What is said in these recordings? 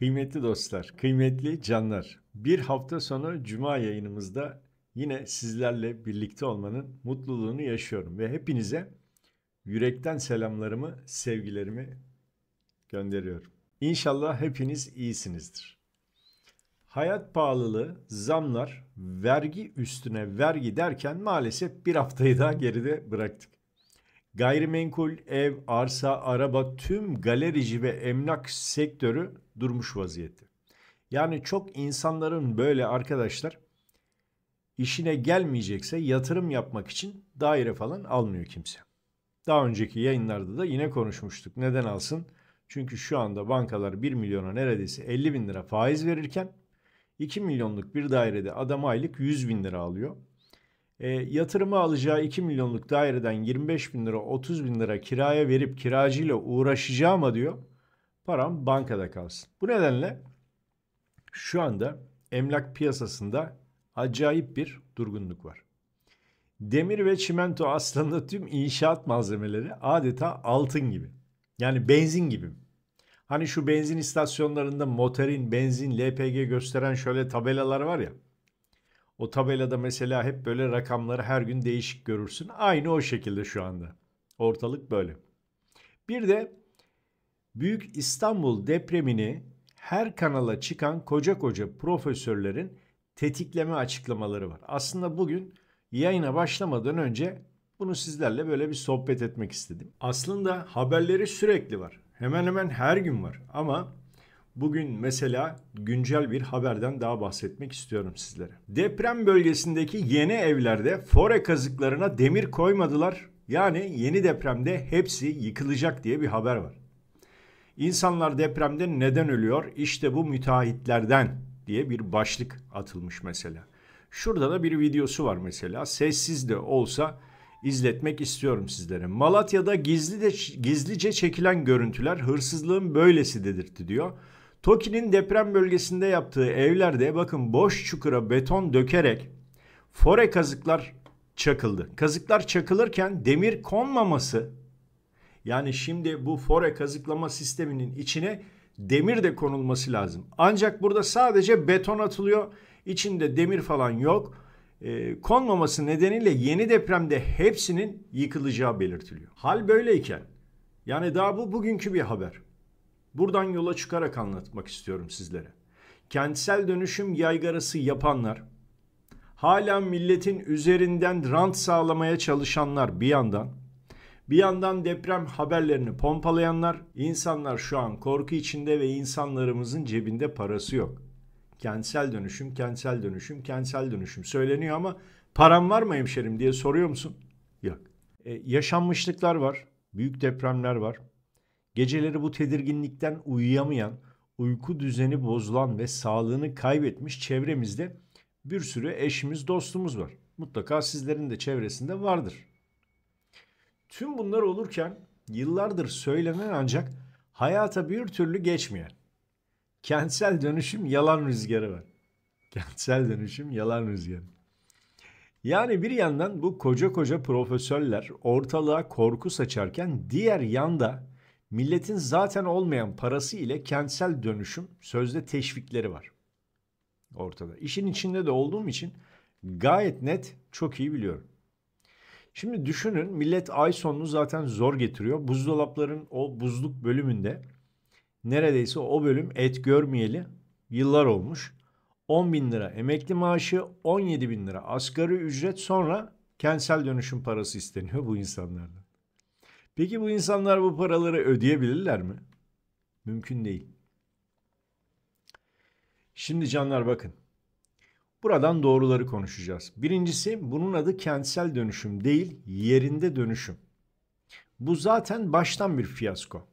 Kıymetli dostlar, kıymetli canlar. Bir hafta sonu cuma yayınımızda yine sizlerle birlikte olmanın mutluluğunu yaşıyorum ve hepinize yürekten selamlarımı, sevgilerimi gönderiyorum. İnşallah hepiniz iyisinizdir. Hayat pahalılığı, zamlar, vergi üstüne vergi derken maalesef bir haftayı daha geride bıraktık. Gayrimenkul, ev, arsa, araba tüm galerici ve emlak sektörü durmuş vaziyette. Yani çok insanların böyle arkadaşlar işine gelmeyecekse yatırım yapmak için daire falan almıyor kimse. Daha önceki yayınlarda da yine konuşmuştuk. Neden alsın? Çünkü şu anda bankalar 1 milyona neredeyse 50 bin lira faiz verirken 2 milyonluk bir dairede adam aylık 100 bin lira alıyor. E, yatırımı alacağı 2 milyonluk daireden 25 bin lira 30 bin lira kiraya verip kiracıyla uğraşacağıma diyor param bankada kalsın. Bu nedenle şu anda emlak piyasasında acayip bir durgunluk var. Demir ve çimento aslında tüm inşaat malzemeleri adeta altın gibi. Yani benzin gibi. Hani şu benzin istasyonlarında motorin, benzin, LPG gösteren şöyle tabelalar var ya. O tabelada mesela hep böyle rakamları her gün değişik görürsün. Aynı o şekilde şu anda. Ortalık böyle. Bir de Büyük İstanbul depremini her kanala çıkan koca koca profesörlerin tetikleme açıklamaları var. Aslında bugün yayına başlamadan önce bunu sizlerle böyle bir sohbet etmek istedim. Aslında haberleri sürekli var. Hemen hemen her gün var. Ama Bugün mesela güncel bir haberden daha bahsetmek istiyorum sizlere. Deprem bölgesindeki yeni evlerde fore kazıklarına demir koymadılar. Yani yeni depremde hepsi yıkılacak diye bir haber var. İnsanlar depremde neden ölüyor? İşte bu müteahhitlerden diye bir başlık atılmış mesela. Şurada da bir videosu var mesela. Sessiz de olsa izletmek istiyorum sizlere. Malatya'da gizli de, gizlice çekilen görüntüler hırsızlığın böylesi dedirtti diyor. TOKİ'nin deprem bölgesinde yaptığı evlerde bakın boş çukura beton dökerek fore kazıklar çakıldı. Kazıklar çakılırken demir konmaması yani şimdi bu fore kazıklama sisteminin içine demir de konulması lazım. Ancak burada sadece beton atılıyor. İçinde demir falan yok. E, konmaması nedeniyle yeni depremde hepsinin yıkılacağı belirtiliyor. Hal böyleyken yani daha bu bugünkü bir haber. Buradan yola çıkarak anlatmak istiyorum sizlere. Kentsel dönüşüm yaygarası yapanlar, hala milletin üzerinden rant sağlamaya çalışanlar bir yandan, bir yandan deprem haberlerini pompalayanlar, insanlar şu an korku içinde ve insanlarımızın cebinde parası yok. Kentsel dönüşüm, kentsel dönüşüm, kentsel dönüşüm söyleniyor ama param var mı hemşerim diye soruyor musun? Yok. Ee, yaşanmışlıklar var, büyük depremler var, Geceleri bu tedirginlikten uyuyamayan, uyku düzeni bozulan ve sağlığını kaybetmiş çevremizde bir sürü eşimiz, dostumuz var. Mutlaka sizlerin de çevresinde vardır. Tüm bunlar olurken yıllardır söylenen ancak hayata bir türlü geçmeyen kentsel dönüşüm yalan rüzgarı var. Kentsel dönüşüm yalan rüzgarı. Yani bir yandan bu koca koca profesörler ortalığa korku saçarken diğer yanda milletin zaten olmayan parası ile kentsel dönüşüm sözde teşvikleri var ortada. İşin içinde de olduğum için gayet net çok iyi biliyorum. Şimdi düşünün millet ay sonunu zaten zor getiriyor. Buzdolapların o buzluk bölümünde neredeyse o bölüm et görmeyeli yıllar olmuş. 10 bin lira emekli maaşı, 17 bin lira asgari ücret sonra kentsel dönüşüm parası isteniyor bu insanlardan. Peki bu insanlar bu paraları ödeyebilirler mi? Mümkün değil. Şimdi canlar bakın. Buradan doğruları konuşacağız. Birincisi bunun adı kentsel dönüşüm değil, yerinde dönüşüm. Bu zaten baştan bir fiyasko.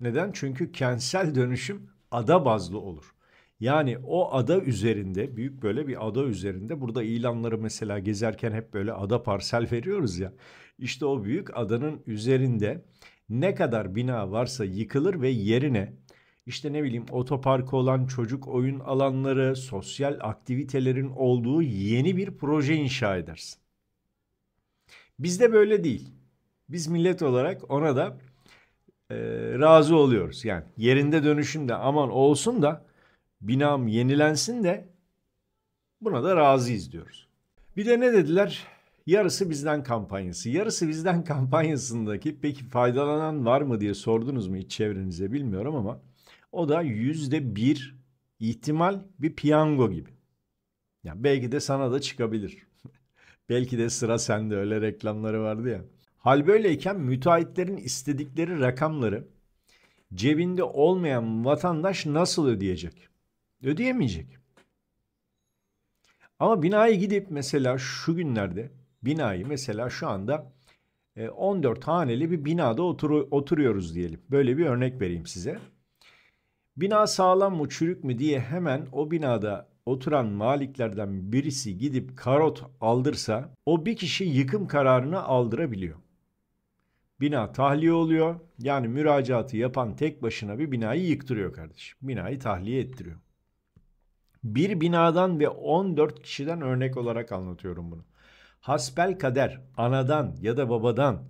Neden? Çünkü kentsel dönüşüm ada bazlı olur. Yani o ada üzerinde büyük böyle bir ada üzerinde burada ilanları mesela gezerken hep böyle ada parsel veriyoruz ya. İşte o büyük adanın üzerinde ne kadar bina varsa yıkılır ve yerine işte ne bileyim otoparkı olan çocuk oyun alanları, sosyal aktivitelerin olduğu yeni bir proje inşa edersin. Bizde böyle değil. Biz millet olarak ona da e, razı oluyoruz. Yani yerinde dönüşüm de aman olsun da binam yenilensin de buna da razıyız diyoruz. Bir de ne dediler? Yarısı bizden kampanyası. Yarısı bizden kampanyasındaki peki faydalanan var mı diye sordunuz mu hiç çevrenize bilmiyorum ama o da yüzde bir ihtimal bir piyango gibi. Yani belki de sana da çıkabilir. belki de sıra sende öyle reklamları vardı ya. Hal böyleyken müteahhitlerin istedikleri rakamları cebinde olmayan vatandaş nasıl ödeyecek? Ödeyemeyecek. Ama binayı gidip mesela şu günlerde binayı mesela şu anda 14 e, haneli bir binada oturu, oturuyoruz diyelim. Böyle bir örnek vereyim size. Bina sağlam mı çürük mü diye hemen o binada oturan maliklerden birisi gidip karot aldırsa o bir kişi yıkım kararını aldırabiliyor. Bina tahliye oluyor. Yani müracaatı yapan tek başına bir binayı yıktırıyor kardeşim. Binayı tahliye ettiriyor. Bir binadan ve 14 kişiden örnek olarak anlatıyorum bunu. Hasbel kader anadan ya da babadan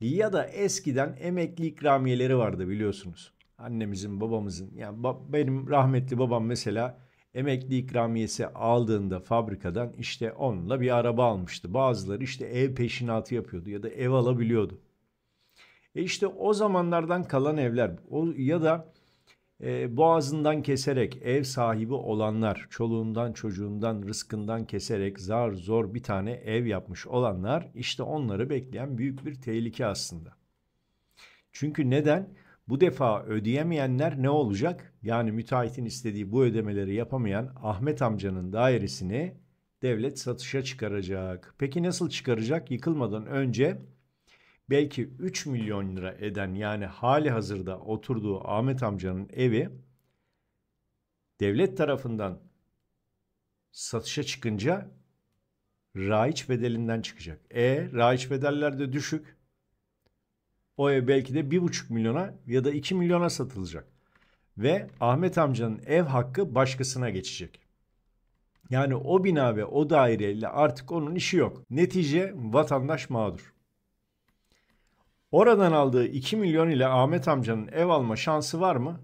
ya da eskiden emekli ikramiyeleri vardı biliyorsunuz. Annemizin babamızın yani benim rahmetli babam mesela emekli ikramiyesi aldığında fabrikadan işte onunla bir araba almıştı. Bazıları işte ev peşinatı yapıyordu ya da ev alabiliyordu. E işte o zamanlardan kalan evler o, ya da e, boğazından keserek ev sahibi olanlar, çoluğundan çocuğundan rızkından keserek zar zor bir tane ev yapmış olanlar işte onları bekleyen büyük bir tehlike aslında. Çünkü neden? Bu defa ödeyemeyenler ne olacak? Yani müteahhitin istediği bu ödemeleri yapamayan Ahmet amcanın dairesini devlet satışa çıkaracak. Peki nasıl çıkaracak? Yıkılmadan önce belki 3 milyon lira eden yani hali hazırda oturduğu Ahmet amcanın evi devlet tarafından satışa çıkınca raiç bedelinden çıkacak. E raiç bedeller de düşük. O ev belki de 1,5 milyona ya da 2 milyona satılacak. Ve Ahmet amcanın ev hakkı başkasına geçecek. Yani o bina ve o daireyle artık onun işi yok. Netice vatandaş mağdur. Oradan aldığı 2 milyon ile Ahmet amcanın ev alma şansı var mı?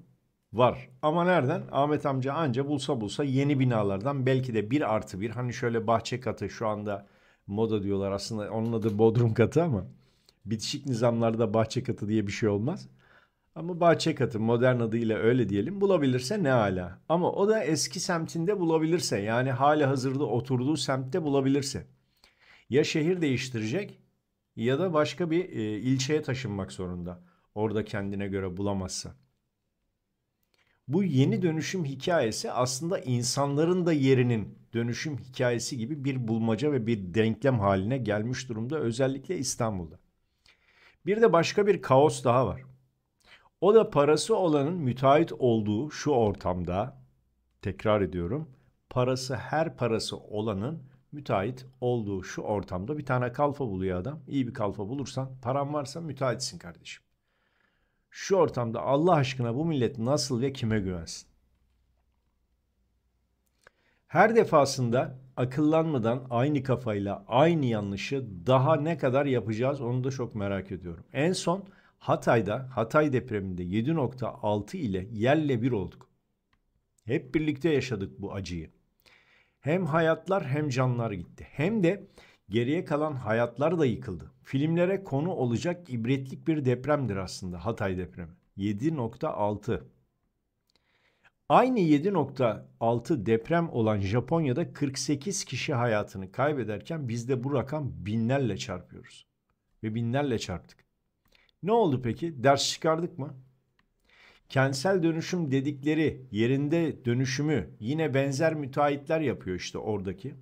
Var. Ama nereden? Ahmet amca anca bulsa bulsa yeni binalardan belki de bir artı bir. Hani şöyle bahçe katı şu anda moda diyorlar aslında onun adı bodrum katı ama bitişik nizamlarda bahçe katı diye bir şey olmaz. Ama bahçe katı modern adıyla öyle diyelim bulabilirse ne hala. Ama o da eski semtinde bulabilirse yani hala hazırda oturduğu semtte bulabilirse. Ya şehir değiştirecek ya da başka bir e, ilçeye taşınmak zorunda. Orada kendine göre bulamazsa. Bu yeni dönüşüm hikayesi aslında insanların da yerinin dönüşüm hikayesi gibi bir bulmaca ve bir denklem haline gelmiş durumda özellikle İstanbul'da. Bir de başka bir kaos daha var. O da parası olanın müteahhit olduğu şu ortamda tekrar ediyorum. Parası her parası olanın müteahhit olduğu şu ortamda bir tane kalfa buluyor adam. İyi bir kalfa bulursan, param varsa müteahhitsin kardeşim. Şu ortamda Allah aşkına bu millet nasıl ve kime güvensin? Her defasında akıllanmadan aynı kafayla aynı yanlışı daha ne kadar yapacağız onu da çok merak ediyorum. En son Hatay'da Hatay depreminde 7.6 ile yerle bir olduk. Hep birlikte yaşadık bu acıyı. Hem hayatlar hem canlar gitti. Hem de geriye kalan hayatlar da yıkıldı. Filmlere konu olacak ibretlik bir depremdir aslında Hatay depremi. 7.6 Aynı 7.6 deprem olan Japonya'da 48 kişi hayatını kaybederken bizde bu rakam binlerle çarpıyoruz. Ve binlerle çarptık. Ne oldu peki? Ders çıkardık mı? kentsel dönüşüm dedikleri yerinde dönüşümü yine benzer müteahhitler yapıyor işte oradaki.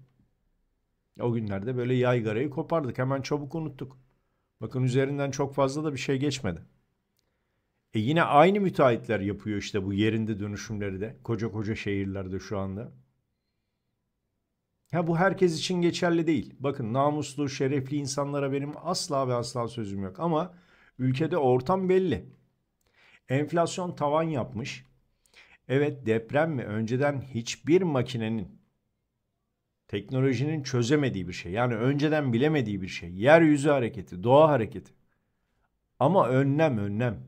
O günlerde böyle yaygarayı kopardık hemen çabuk unuttuk. Bakın üzerinden çok fazla da bir şey geçmedi. E yine aynı müteahhitler yapıyor işte bu yerinde dönüşümleri de koca koca şehirlerde şu anda. Ha bu herkes için geçerli değil. Bakın namuslu, şerefli insanlara benim asla ve asla sözüm yok ama ülkede ortam belli. Enflasyon tavan yapmış. Evet deprem mi? Önceden hiçbir makinenin teknolojinin çözemediği bir şey. Yani önceden bilemediği bir şey. Yeryüzü hareketi, doğa hareketi. Ama önlem önlem.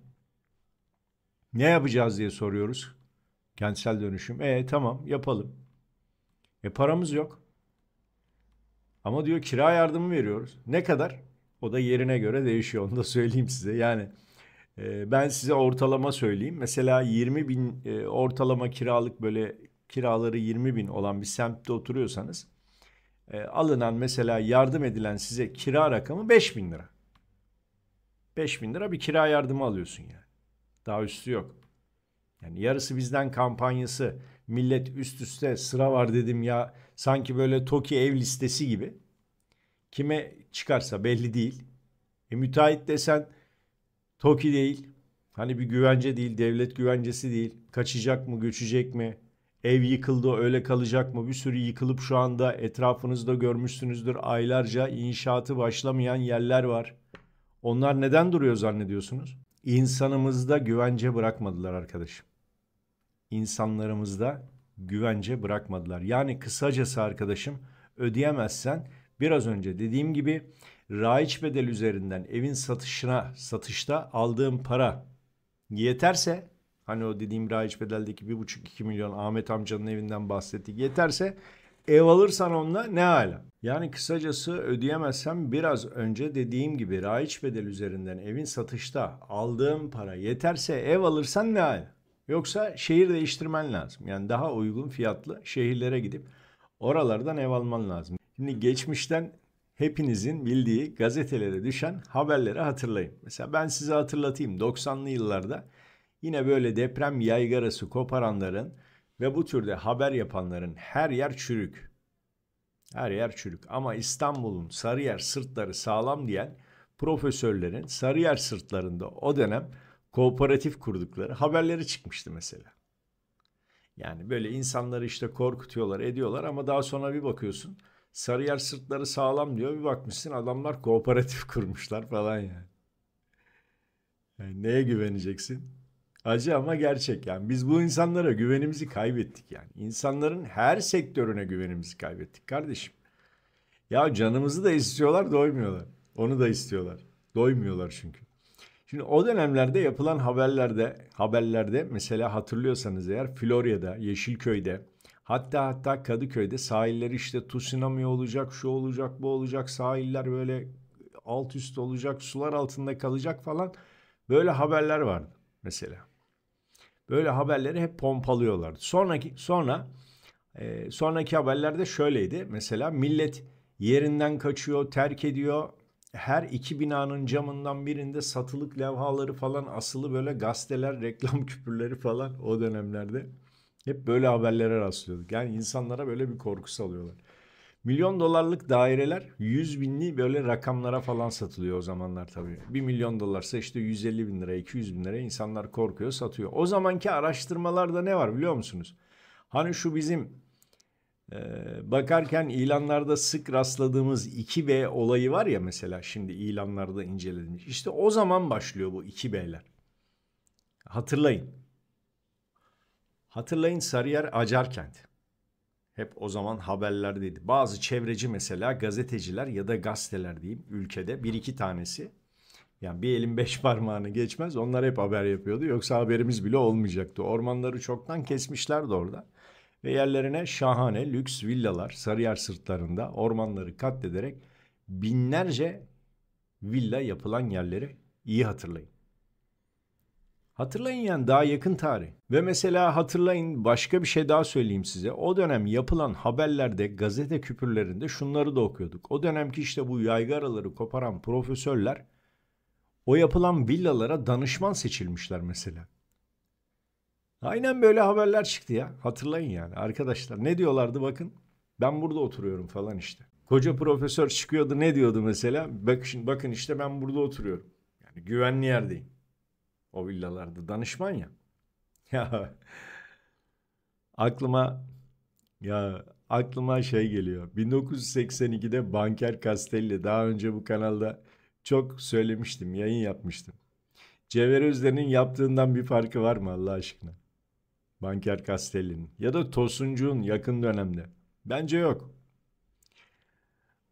Ne yapacağız diye soruyoruz. Kentsel dönüşüm. E tamam yapalım. E paramız yok. Ama diyor kira yardımı veriyoruz. Ne kadar? O da yerine göre değişiyor. Onu da söyleyeyim size. Yani ee, ben size ortalama söyleyeyim. Mesela 20 bin e, ortalama kiralık böyle kiraları 20 bin olan bir semtte oturuyorsanız e, alınan mesela yardım edilen size kira rakamı 5 bin lira. 5 bin lira bir kira yardımı alıyorsun yani. Daha üstü yok. Yani yarısı bizden kampanyası millet üst üste sıra var dedim ya sanki böyle TOKİ ev listesi gibi. Kime çıkarsa belli değil. E, müteahhit desen TOKİ değil. Hani bir güvence değil, devlet güvencesi değil. Kaçacak mı, göçecek mi? Ev yıkıldı, öyle kalacak mı? Bir sürü yıkılıp şu anda etrafınızda görmüşsünüzdür. Aylarca inşaatı başlamayan yerler var. Onlar neden duruyor zannediyorsunuz? İnsanımızda güvence bırakmadılar arkadaşım. İnsanlarımızda güvence bırakmadılar. Yani kısacası arkadaşım ödeyemezsen biraz önce dediğim gibi raiç bedel üzerinden evin satışına satışta aldığım para yeterse hani o dediğim raiç bedeldeki 1,5-2 milyon Ahmet amcanın evinden bahsettik yeterse ev alırsan onunla ne hala. Yani kısacası ödeyemezsem biraz önce dediğim gibi raiç bedel üzerinden evin satışta aldığım para yeterse ev alırsan ne hala. Yoksa şehir değiştirmen lazım. Yani daha uygun fiyatlı şehirlere gidip oralardan ev alman lazım. Şimdi geçmişten hepinizin bildiği gazetelere düşen haberleri hatırlayın. Mesela ben size hatırlatayım 90'lı yıllarda yine böyle deprem yaygarası koparanların ve bu türde haber yapanların her yer çürük. Her yer çürük ama İstanbul'un Sarıyer sırtları sağlam diyen profesörlerin Sarıyer sırtlarında o dönem kooperatif kurdukları haberleri çıkmıştı mesela. Yani böyle insanları işte korkutuyorlar, ediyorlar ama daha sonra bir bakıyorsun Sarıyer sırtları sağlam diyor. Bir bakmışsın adamlar kooperatif kurmuşlar falan yani. yani neye güveneceksin? Acı ama gerçek yani. Biz bu insanlara güvenimizi kaybettik yani. İnsanların her sektörüne güvenimizi kaybettik kardeşim. Ya canımızı da istiyorlar doymuyorlar. Onu da istiyorlar. Doymuyorlar çünkü. Şimdi o dönemlerde yapılan haberlerde haberlerde mesela hatırlıyorsanız eğer Florya'da, Yeşilköy'de Hatta hatta Kadıköy'de sahilleri işte tsunami olacak, şu olacak, bu olacak, sahiller böyle alt üst olacak, sular altında kalacak falan böyle haberler vardı mesela. Böyle haberleri hep pompalıyorlardı. Sonraki sonra e, sonraki haberlerde şöyleydi. Mesela millet yerinden kaçıyor, terk ediyor. Her iki binanın camından birinde satılık levhaları falan asılı böyle gazeteler, reklam küpürleri falan o dönemlerde. Hep böyle haberlere rastlıyorduk. Yani insanlara böyle bir korku salıyorlar. Milyon dolarlık daireler yüz binli böyle rakamlara falan satılıyor o zamanlar tabii. Bir milyon dolarsa işte 150 bin lira 200 bin lira insanlar korkuyor satıyor. O zamanki araştırmalarda ne var biliyor musunuz? Hani şu bizim e, bakarken ilanlarda sık rastladığımız 2B olayı var ya mesela şimdi ilanlarda incelenmiş. İşte o zaman başlıyor bu 2B'ler. Hatırlayın Hatırlayın Sarıyer acar Acarkent. Hep o zaman haberlerdeydi. Bazı çevreci mesela gazeteciler ya da gazeteler diyeyim ülkede bir iki tanesi. Yani bir elin beş parmağını geçmez onlar hep haber yapıyordu. Yoksa haberimiz bile olmayacaktı. Ormanları çoktan kesmişlerdi orada. Ve yerlerine şahane lüks villalar Sarıyer sırtlarında ormanları katlederek binlerce villa yapılan yerleri iyi hatırlayın. Hatırlayın yani daha yakın tarih. Ve mesela hatırlayın başka bir şey daha söyleyeyim size. O dönem yapılan haberlerde gazete küpürlerinde şunları da okuyorduk. O dönemki işte bu yaygaraları koparan profesörler o yapılan villalara danışman seçilmişler mesela. Aynen böyle haberler çıktı ya. Hatırlayın yani arkadaşlar. Ne diyorlardı bakın. Ben burada oturuyorum falan işte. Koca profesör çıkıyordu ne diyordu mesela? Bak, bakın işte ben burada oturuyorum. Yani güvenli yerdeyim. O villalarda danışman ya. Ya aklıma ya aklıma şey geliyor. 1982'de Banker Castelli daha önce bu kanalda çok söylemiştim, yayın yapmıştım. Cevher Özden'in yaptığından bir farkı var mı Allah aşkına? Banker Castelli'nin ya da Tosuncu'nun yakın dönemde. Bence yok.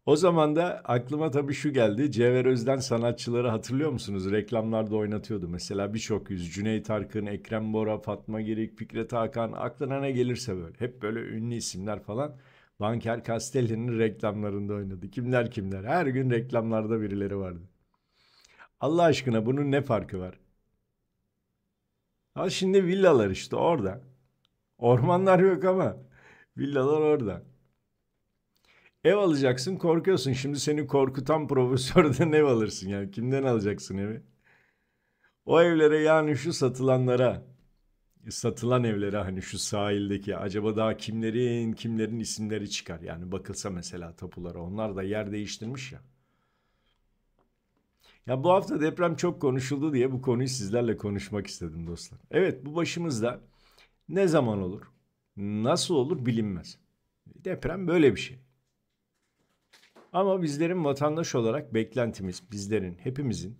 O zaman da aklıma tabii şu geldi. Cevher Özden sanatçıları hatırlıyor musunuz? Reklamlarda oynatıyordu. Mesela birçok yüz. Cüneyt Arkın, Ekrem Bora, Fatma Girik, Fikret Hakan. Aklına ne gelirse böyle. Hep böyle ünlü isimler falan. Banker Castelli'nin reklamlarında oynadı. Kimler kimler. Her gün reklamlarda birileri vardı. Allah aşkına bunun ne farkı var? Ha şimdi villalar işte orada. Ormanlar yok ama villalar orada. Ev alacaksın korkuyorsun. Şimdi seni korkutan profesörden ev alırsın yani. Kimden alacaksın evi? O evlere yani şu satılanlara e, satılan evlere hani şu sahildeki acaba daha kimlerin kimlerin isimleri çıkar. Yani bakılsa mesela tapulara onlar da yer değiştirmiş ya. Ya bu hafta deprem çok konuşuldu diye bu konuyu sizlerle konuşmak istedim dostlar. Evet bu başımızda ne zaman olur, nasıl olur bilinmez. Deprem böyle bir şey. Ama bizlerin vatandaş olarak beklentimiz, bizlerin, hepimizin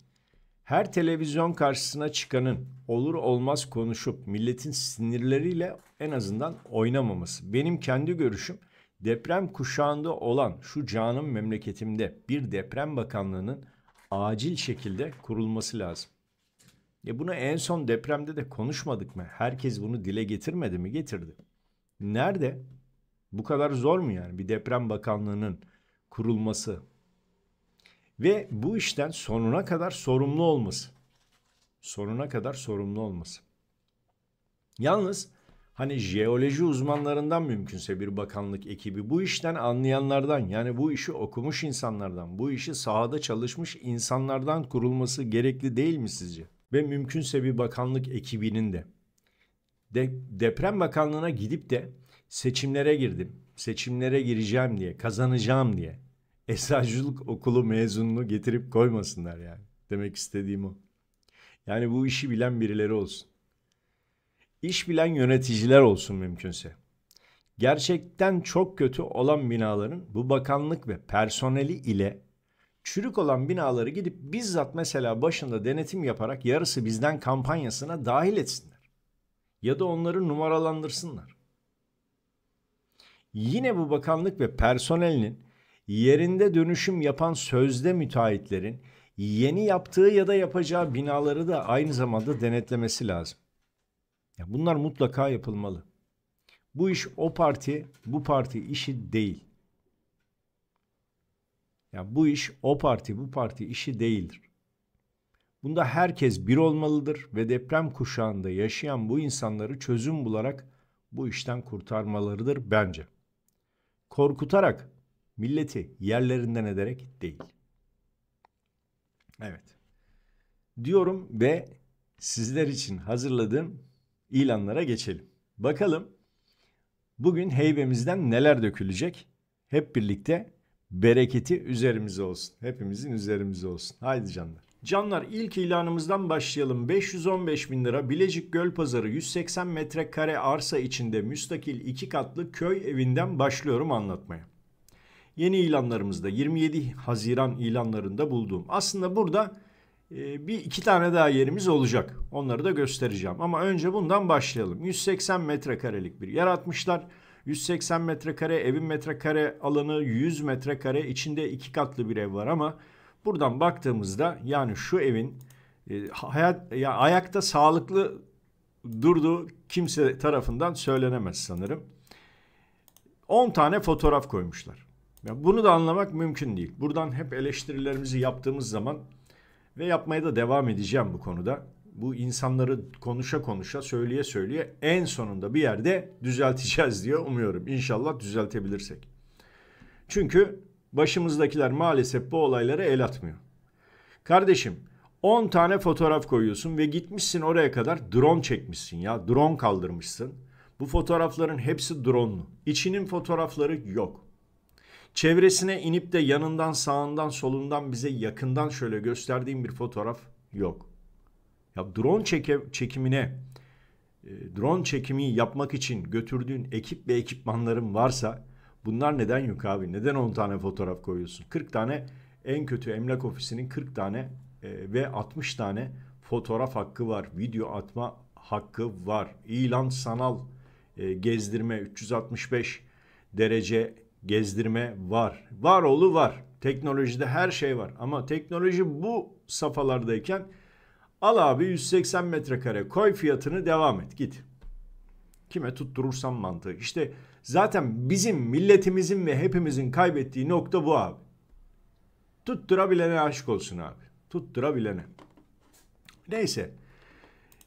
her televizyon karşısına çıkanın olur olmaz konuşup milletin sinirleriyle en azından oynamaması. Benim kendi görüşüm deprem kuşağında olan şu canım memleketimde bir deprem bakanlığının acil şekilde kurulması lazım. E bunu en son depremde de konuşmadık mı? Herkes bunu dile getirmedi mi? Getirdi. Nerede? Bu kadar zor mu yani bir deprem bakanlığının kurulması ve bu işten sonuna kadar sorumlu olması. Sonuna kadar sorumlu olması. Yalnız hani jeoloji uzmanlarından mümkünse bir bakanlık ekibi bu işten anlayanlardan yani bu işi okumuş insanlardan, bu işi sahada çalışmış insanlardan kurulması gerekli değil mi sizce? Ve mümkünse bir bakanlık ekibinin de. de deprem Bakanlığı'na gidip de seçimlere girdim seçimlere gireceğim diye, kazanacağım diye eczacılık okulu mezununu getirip koymasınlar yani. Demek istediğim o. Yani bu işi bilen birileri olsun. İş bilen yöneticiler olsun mümkünse. Gerçekten çok kötü olan binaların bu bakanlık ve personeli ile çürük olan binaları gidip bizzat mesela başında denetim yaparak yarısı bizden kampanyasına dahil etsinler. Ya da onları numaralandırsınlar. Yine bu bakanlık ve personelinin yerinde dönüşüm yapan sözde müteahhitlerin yeni yaptığı ya da yapacağı binaları da aynı zamanda denetlemesi lazım. Ya bunlar mutlaka yapılmalı. Bu iş o parti, bu parti işi değil. Ya bu iş o parti, bu parti işi değildir. Bunda herkes bir olmalıdır ve deprem kuşağında yaşayan bu insanları çözüm bularak bu işten kurtarmalarıdır bence korkutarak, milleti yerlerinden ederek değil. Evet. Diyorum ve sizler için hazırladığım ilanlara geçelim. Bakalım bugün heybemizden neler dökülecek? Hep birlikte bereketi üzerimize olsun. Hepimizin üzerimize olsun. Haydi canlar. Canlar ilk ilanımızdan başlayalım. 515 bin lira Bilecik Göl Pazarı 180 metrekare arsa içinde müstakil iki katlı köy evinden başlıyorum anlatmaya. Yeni ilanlarımızda 27 Haziran ilanlarında bulduğum. Aslında burada e, bir iki tane daha yerimiz olacak. Onları da göstereceğim. Ama önce bundan başlayalım. 180 metrekarelik bir yer atmışlar. 180 metrekare evin metrekare alanı 100 metrekare içinde iki katlı bir ev var ama Buradan baktığımızda yani şu evin e, hayat, ya ayakta sağlıklı durduğu kimse tarafından söylenemez sanırım. 10 tane fotoğraf koymuşlar. Ya bunu da anlamak mümkün değil. Buradan hep eleştirilerimizi yaptığımız zaman ve yapmaya da devam edeceğim bu konuda. Bu insanları konuşa konuşa, söyleye söyleye en sonunda bir yerde düzelteceğiz diye umuyorum. İnşallah düzeltebilirsek. Çünkü Başımızdakiler maalesef bu olaylara el atmıyor. Kardeşim 10 tane fotoğraf koyuyorsun ve gitmişsin oraya kadar drone çekmişsin ya. Drone kaldırmışsın. Bu fotoğrafların hepsi drone'lu. İçinin fotoğrafları yok. Çevresine inip de yanından, sağından, solundan bize yakından şöyle gösterdiğim bir fotoğraf yok. Ya drone çeke, çekimine e, drone çekimi yapmak için götürdüğün ekip ve ekipmanların varsa Bunlar neden yok abi? Neden 10 tane fotoğraf koyuyorsun? 40 tane en kötü emlak ofisinin 40 tane e, ve 60 tane fotoğraf hakkı var. Video atma hakkı var. İlan sanal e, gezdirme 365 derece gezdirme var. Var oğlu var. Teknolojide her şey var. Ama teknoloji bu safhalardayken al abi 180 metrekare koy fiyatını devam et git. Kime tutturursam mantığı. İşte Zaten bizim milletimizin ve hepimizin kaybettiği nokta bu abi. Tutturabilene aşık olsun abi. Tutturabilene. Neyse.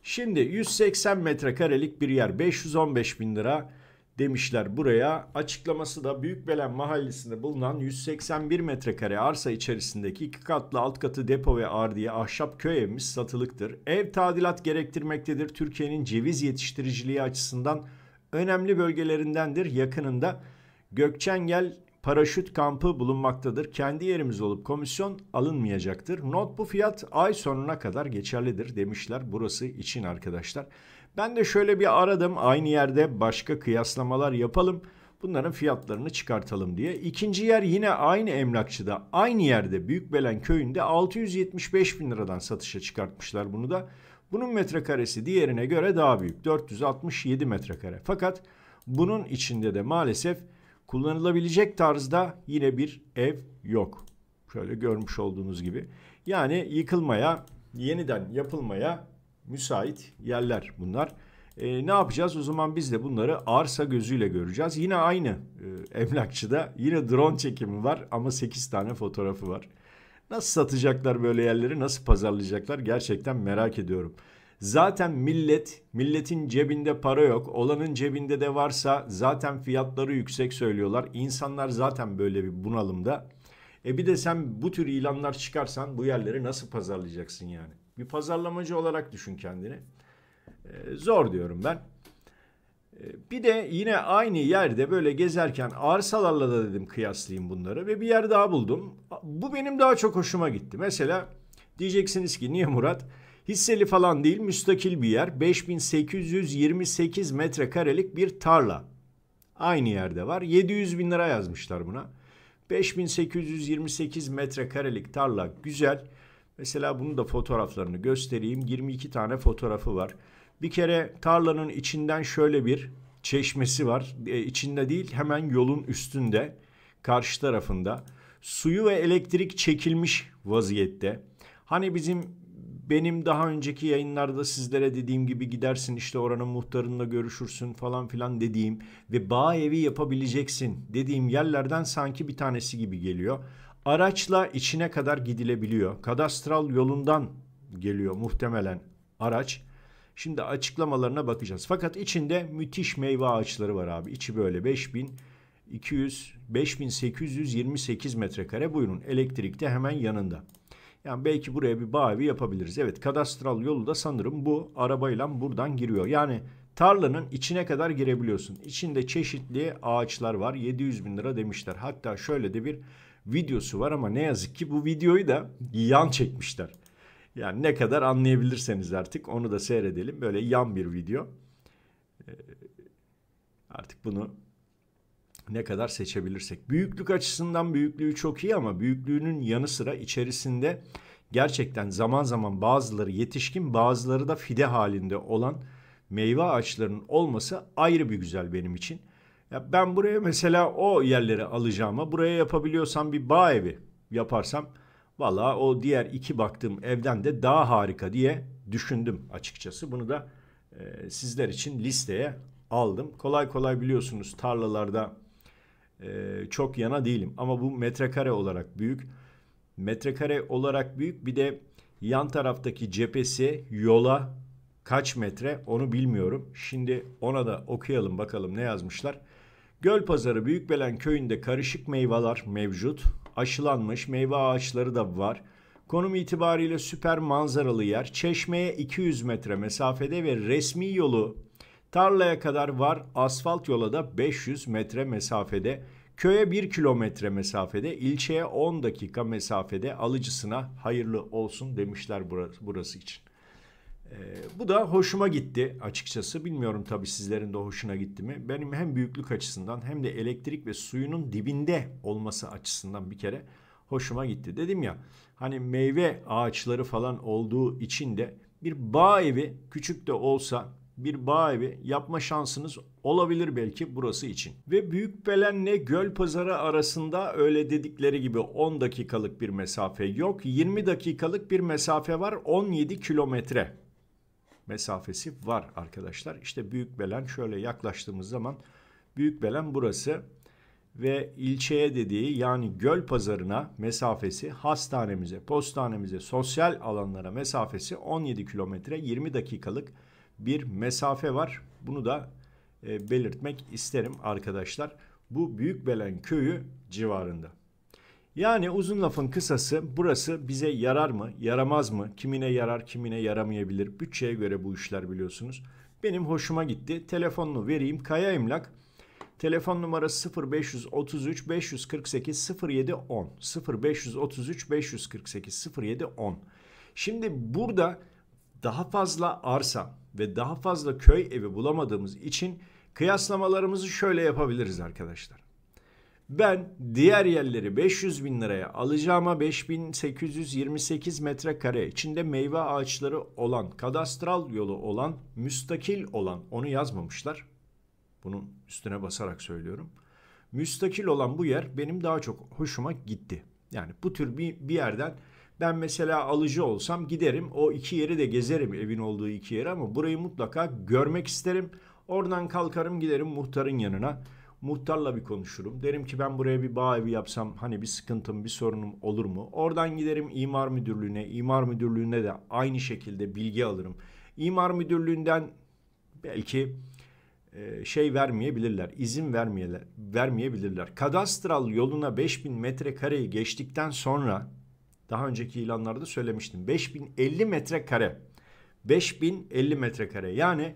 Şimdi 180 metrekarelik bir yer 515 bin lira demişler buraya. Açıklaması da Büyükbelen Mahallesi'nde bulunan 181 metrekare arsa içerisindeki iki katlı alt katı depo ve ardiye ahşap köy evimiz satılıktır. Ev tadilat gerektirmektedir. Türkiye'nin ceviz yetiştiriciliği açısından önemli bölgelerindendir. Yakınında Gökçengel paraşüt kampı bulunmaktadır. Kendi yerimiz olup komisyon alınmayacaktır. Not bu fiyat ay sonuna kadar geçerlidir demişler burası için arkadaşlar. Ben de şöyle bir aradım aynı yerde başka kıyaslamalar yapalım. Bunların fiyatlarını çıkartalım diye. İkinci yer yine aynı emlakçıda aynı yerde Büyükbelen köyünde 675 bin liradan satışa çıkartmışlar bunu da. Bunun metrekaresi diğerine göre daha büyük 467 metrekare. Fakat bunun içinde de maalesef kullanılabilecek tarzda yine bir ev yok. Şöyle görmüş olduğunuz gibi. Yani yıkılmaya, yeniden yapılmaya müsait yerler bunlar. E, ne yapacağız? O zaman biz de bunları arsa gözüyle göreceğiz. Yine aynı e, emlakçıda yine drone çekimi var ama 8 tane fotoğrafı var. Nasıl satacaklar böyle yerleri? Nasıl pazarlayacaklar? Gerçekten merak ediyorum. Zaten millet, milletin cebinde para yok. Olanın cebinde de varsa zaten fiyatları yüksek söylüyorlar. İnsanlar zaten böyle bir bunalımda. E bir de sen bu tür ilanlar çıkarsan bu yerleri nasıl pazarlayacaksın yani? Bir pazarlamacı olarak düşün kendini. E, zor diyorum ben. Ee, bir de yine aynı yerde böyle gezerken arsalarla da dedim kıyaslayayım bunları ve bir yer daha buldum. Bu benim daha çok hoşuma gitti. Mesela diyeceksiniz ki niye Murat? Hisseli falan değil müstakil bir yer. 5828 metrekarelik bir tarla. Aynı yerde var. 700 bin lira yazmışlar buna. 5828 metrekarelik tarla güzel. Mesela bunu da fotoğraflarını göstereyim. 22 tane fotoğrafı var. Bir kere tarlanın içinden şöyle bir çeşmesi var. E, içinde değil hemen yolun üstünde karşı tarafında. Suyu ve elektrik çekilmiş vaziyette. Hani bizim benim daha önceki yayınlarda sizlere dediğim gibi gidersin işte oranın muhtarınla görüşürsün falan filan dediğim ve bağ evi yapabileceksin dediğim yerlerden sanki bir tanesi gibi geliyor. Araçla içine kadar gidilebiliyor. Kadastral yolundan geliyor muhtemelen araç. Şimdi açıklamalarına bakacağız. Fakat içinde müthiş meyve ağaçları var abi. İçi böyle 5200, 5828 metrekare buyurun elektrikte hemen yanında. Yani belki buraya bir bağ evi yapabiliriz. Evet kadastral yolu da sanırım bu arabayla buradan giriyor. Yani tarlanın içine kadar girebiliyorsun. İçinde çeşitli ağaçlar var. 700 bin lira demişler. Hatta şöyle de bir videosu var ama ne yazık ki bu videoyu da yan çekmişler. Yani ne kadar anlayabilirseniz artık onu da seyredelim. Böyle yan bir video. Ee, artık bunu ne kadar seçebilirsek. Büyüklük açısından büyüklüğü çok iyi ama büyüklüğünün yanı sıra içerisinde gerçekten zaman zaman bazıları yetişkin bazıları da fide halinde olan meyve ağaçlarının olması ayrı bir güzel benim için. Ya ben buraya mesela o yerleri alacağıma buraya yapabiliyorsam bir bağ evi yaparsam valla o diğer iki baktığım evden de daha harika diye düşündüm açıkçası. Bunu da e, sizler için listeye aldım. Kolay kolay biliyorsunuz tarlalarda e, çok yana değilim. Ama bu metrekare olarak büyük. Metrekare olarak büyük bir de yan taraftaki cephesi yola kaç metre onu bilmiyorum. Şimdi ona da okuyalım bakalım ne yazmışlar. Göl Pazarı Büyükbelen köyünde karışık meyveler mevcut aşılanmış meyve ağaçları da var. Konum itibariyle süper manzaralı yer. Çeşmeye 200 metre mesafede ve resmi yolu tarlaya kadar var. Asfalt yola da 500 metre mesafede. Köye 1 kilometre mesafede, ilçeye 10 dakika mesafede alıcısına hayırlı olsun demişler burası, burası için. E, bu da hoşuma gitti açıkçası. Bilmiyorum tabii sizlerin de hoşuna gitti mi. Benim hem büyüklük açısından hem de elektrik ve suyunun dibinde olması açısından bir kere hoşuma gitti. Dedim ya hani meyve ağaçları falan olduğu için de bir bağ evi küçük de olsa bir bağ evi yapma şansınız olabilir belki burası için. Ve Büyük göl pazarı arasında öyle dedikleri gibi 10 dakikalık bir mesafe yok. 20 dakikalık bir mesafe var 17 kilometre mesafesi var arkadaşlar. İşte Büyük Belen şöyle yaklaştığımız zaman Büyük Belen burası ve ilçeye dediği yani göl pazarına mesafesi hastanemize, postanemize, sosyal alanlara mesafesi 17 kilometre 20 dakikalık bir mesafe var. Bunu da e, belirtmek isterim arkadaşlar. Bu Büyük Belen köyü civarında. Yani uzun lafın kısası burası bize yarar mı, yaramaz mı, kimine yarar, kimine yaramayabilir. Bütçeye göre bu işler biliyorsunuz. Benim hoşuma gitti. Telefonunu vereyim. Kaya İmlak Telefon numarası 0533 548 0710. 0533 548 0710. Şimdi burada daha fazla arsa ve daha fazla köy evi bulamadığımız için kıyaslamalarımızı şöyle yapabiliriz arkadaşlar. Ben diğer yerleri 500 bin liraya alacağıma 5828 metrekare içinde meyve ağaçları olan, kadastral yolu olan, müstakil olan onu yazmamışlar. Bunun üstüne basarak söylüyorum. Müstakil olan bu yer benim daha çok hoşuma gitti. Yani bu tür bir, bir yerden ben mesela alıcı olsam giderim o iki yeri de gezerim evin olduğu iki yeri ama burayı mutlaka görmek isterim. Oradan kalkarım giderim muhtarın yanına muhtarla bir konuşurum. Derim ki ben buraya bir bağ evi yapsam hani bir sıkıntım, bir sorunum olur mu? Oradan giderim imar müdürlüğüne. İmar müdürlüğüne de aynı şekilde bilgi alırım. İmar müdürlüğünden belki e, şey vermeyebilirler, izin vermeyeler, vermeyebilirler. Kadastral yoluna 5000 metrekareyi geçtikten sonra daha önceki ilanlarda söylemiştim. 5050 metrekare. 5050 metrekare. Yani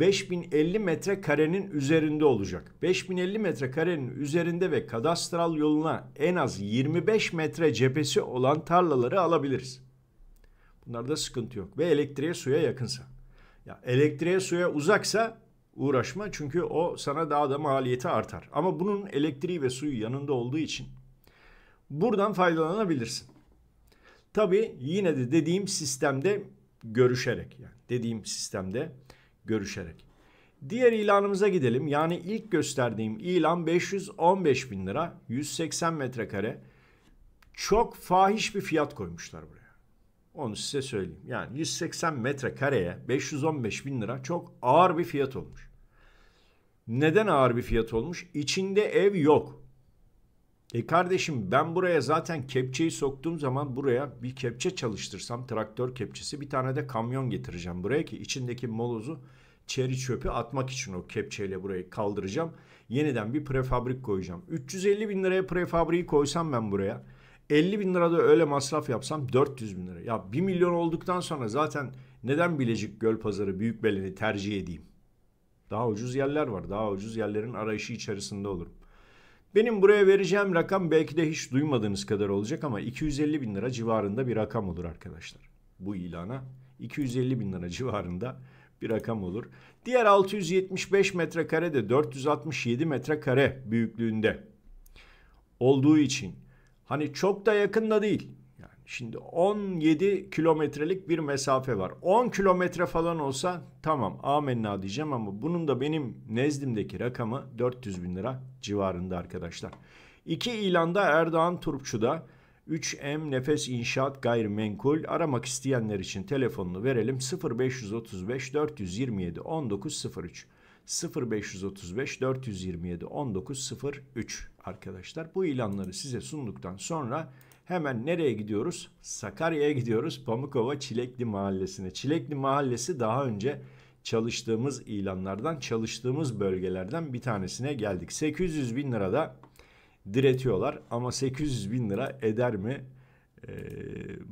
5050 metrekarenin üzerinde olacak. 5050 metrekarenin üzerinde ve kadastral yoluna en az 25 metre cephesi olan tarlaları alabiliriz. Bunlarda sıkıntı yok ve elektriğe suya yakınsa. Ya elektriğe suya uzaksa uğraşma çünkü o sana daha da maliyeti artar. Ama bunun elektriği ve suyu yanında olduğu için buradan faydalanabilirsin. Tabii yine de dediğim sistemde görüşerek yani dediğim sistemde görüşerek. Diğer ilanımıza gidelim. Yani ilk gösterdiğim ilan 515 bin lira. 180 metrekare. Çok fahiş bir fiyat koymuşlar buraya. Onu size söyleyeyim. Yani 180 metrekareye 515 bin lira çok ağır bir fiyat olmuş. Neden ağır bir fiyat olmuş? İçinde ev yok. E kardeşim ben buraya zaten kepçeyi soktuğum zaman buraya bir kepçe çalıştırsam traktör kepçesi bir tane de kamyon getireceğim buraya ki içindeki molozu çeri çöpü atmak için o kepçeyle burayı kaldıracağım. Yeniden bir prefabrik koyacağım. 350 bin liraya prefabriği koysam ben buraya 50 bin lirada öyle masraf yapsam 400 bin lira. Ya 1 milyon olduktan sonra zaten neden Bilecik Gölpazarı Büyükbelen'i tercih edeyim? Daha ucuz yerler var. Daha ucuz yerlerin arayışı içerisinde olurum. Benim buraya vereceğim rakam belki de hiç duymadığınız kadar olacak ama 250 bin lira civarında bir rakam olur arkadaşlar. Bu ilana 250 bin lira civarında bir rakam olur. Diğer 675 metrekare de 467 metrekare büyüklüğünde olduğu için hani çok da yakında değil Şimdi 17 kilometrelik bir mesafe var. 10 kilometre falan olsa tamam amenna diyeceğim ama bunun da benim nezdimdeki rakamı 400 bin lira civarında arkadaşlar. İki ilanda Erdoğan Turpçu'da 3M Nefes İnşaat Gayrimenkul aramak isteyenler için telefonunu verelim 0535 427 1903 0535 427 1903 arkadaşlar. Bu ilanları size sunduktan sonra Hemen nereye gidiyoruz? Sakarya'ya gidiyoruz. Pamukova Çilekli Mahallesi'ne. Çilekli Mahallesi daha önce çalıştığımız ilanlardan, çalıştığımız bölgelerden bir tanesine geldik. 800 bin lirada diretiyorlar ama 800 bin lira eder mi? Ee,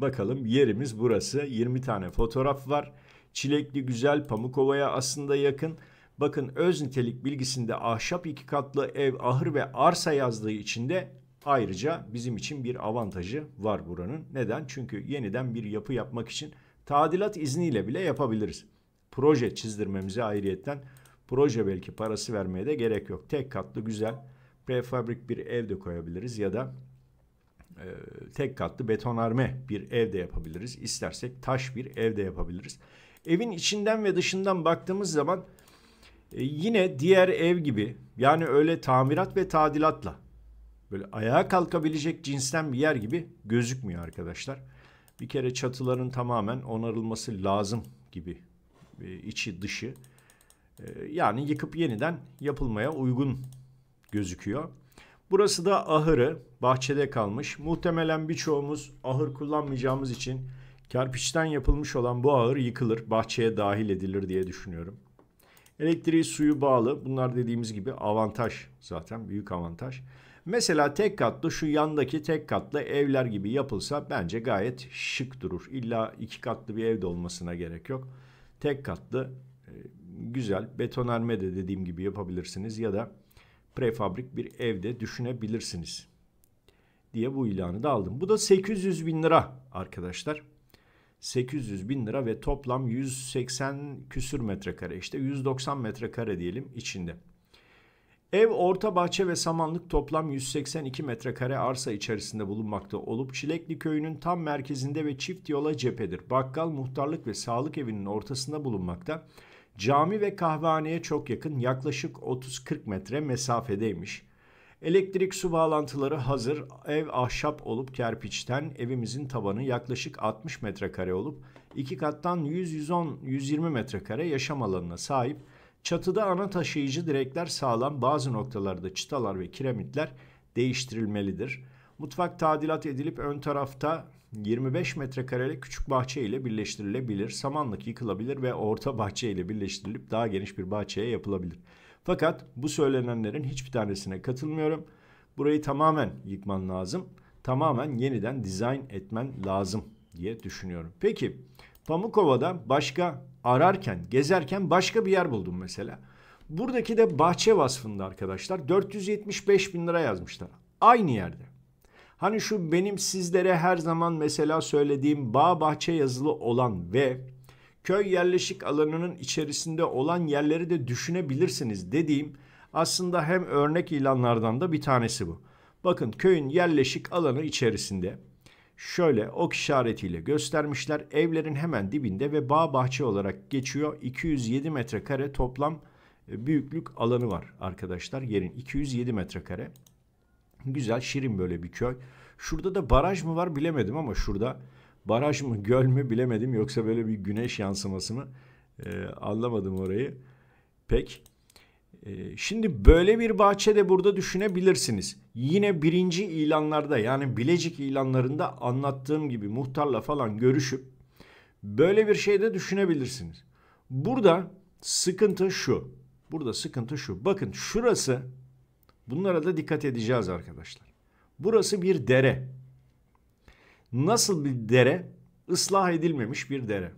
bakalım yerimiz burası. 20 tane fotoğraf var. Çilekli güzel, Pamukova'ya aslında yakın. Bakın öz nitelik bilgisinde ahşap iki katlı ev, ahır ve arsa yazdığı için de Ayrıca bizim için bir avantajı var buranın. Neden? Çünkü yeniden bir yapı yapmak için tadilat izniyle bile yapabiliriz. Proje çizdirmemize ayrıyetten proje belki parası vermeye de gerek yok. Tek katlı güzel prefabrik bir ev de koyabiliriz ya da e, tek katlı betonarme bir ev de yapabiliriz. İstersek taş bir ev de yapabiliriz. Evin içinden ve dışından baktığımız zaman e, yine diğer ev gibi yani öyle tamirat ve tadilatla böyle ayağa kalkabilecek cinsten bir yer gibi gözükmüyor arkadaşlar. Bir kere çatıların tamamen onarılması lazım gibi e, içi dışı e, yani yıkıp yeniden yapılmaya uygun gözüküyor. Burası da ahırı bahçede kalmış. Muhtemelen birçoğumuz ahır kullanmayacağımız için kerpiçten yapılmış olan bu ahır yıkılır, bahçeye dahil edilir diye düşünüyorum. Elektriği suyu bağlı. Bunlar dediğimiz gibi avantaj zaten büyük avantaj. Mesela tek katlı şu yandaki tek katlı evler gibi yapılsa bence gayet şık durur. İlla iki katlı bir evde olmasına gerek yok. Tek katlı e, güzel betonarme de dediğim gibi yapabilirsiniz ya da prefabrik bir evde düşünebilirsiniz diye bu ilanı da aldım. Bu da 800 bin lira arkadaşlar. 800 bin lira ve toplam 180 küsür metrekare işte 190 metrekare diyelim içinde. Ev orta bahçe ve samanlık toplam 182 metrekare arsa içerisinde bulunmakta olup Çilekli köyünün tam merkezinde ve çift yola cephedir. Bakkal, muhtarlık ve sağlık evinin ortasında bulunmakta. Cami ve kahvehaneye çok yakın yaklaşık 30-40 metre mesafedeymiş. Elektrik su bağlantıları hazır. Ev ahşap olup kerpiçten evimizin tabanı yaklaşık 60 metrekare olup iki kattan 100-110-120 metrekare yaşam alanına sahip. Çatıda ana taşıyıcı direkler sağlam bazı noktalarda çıtalar ve kiremitler değiştirilmelidir. Mutfak tadilat edilip ön tarafta 25 metrekarelik küçük bahçe ile birleştirilebilir. Samanlık yıkılabilir ve orta bahçe ile birleştirilip daha geniş bir bahçeye yapılabilir. Fakat bu söylenenlerin hiçbir tanesine katılmıyorum. Burayı tamamen yıkman lazım. Tamamen yeniden dizayn etmen lazım diye düşünüyorum. Peki Pamukova'da başka ararken, gezerken başka bir yer buldum mesela. Buradaki de bahçe vasfında arkadaşlar 475 bin lira yazmışlar. Aynı yerde. Hani şu benim sizlere her zaman mesela söylediğim bağ bahçe yazılı olan ve köy yerleşik alanının içerisinde olan yerleri de düşünebilirsiniz dediğim aslında hem örnek ilanlardan da bir tanesi bu. Bakın köyün yerleşik alanı içerisinde Şöyle ok işaretiyle göstermişler. Evlerin hemen dibinde ve bağ bahçe olarak geçiyor. 207 metrekare toplam e, büyüklük alanı var arkadaşlar. Yerin 207 metrekare. Güzel şirin böyle bir köy. Şurada da baraj mı var bilemedim ama şurada baraj mı göl mü bilemedim. Yoksa böyle bir güneş yansıması mı ee, anlamadım orayı. Pek. Ee, şimdi böyle bir bahçe de burada düşünebilirsiniz. Yine birinci ilanlarda yani Bilecik ilanlarında anlattığım gibi muhtarla falan görüşüp böyle bir şey de düşünebilirsiniz. Burada sıkıntı şu. Burada sıkıntı şu. Bakın şurası bunlara da dikkat edeceğiz arkadaşlar. Burası bir dere. Nasıl bir dere? Islah edilmemiş bir dere.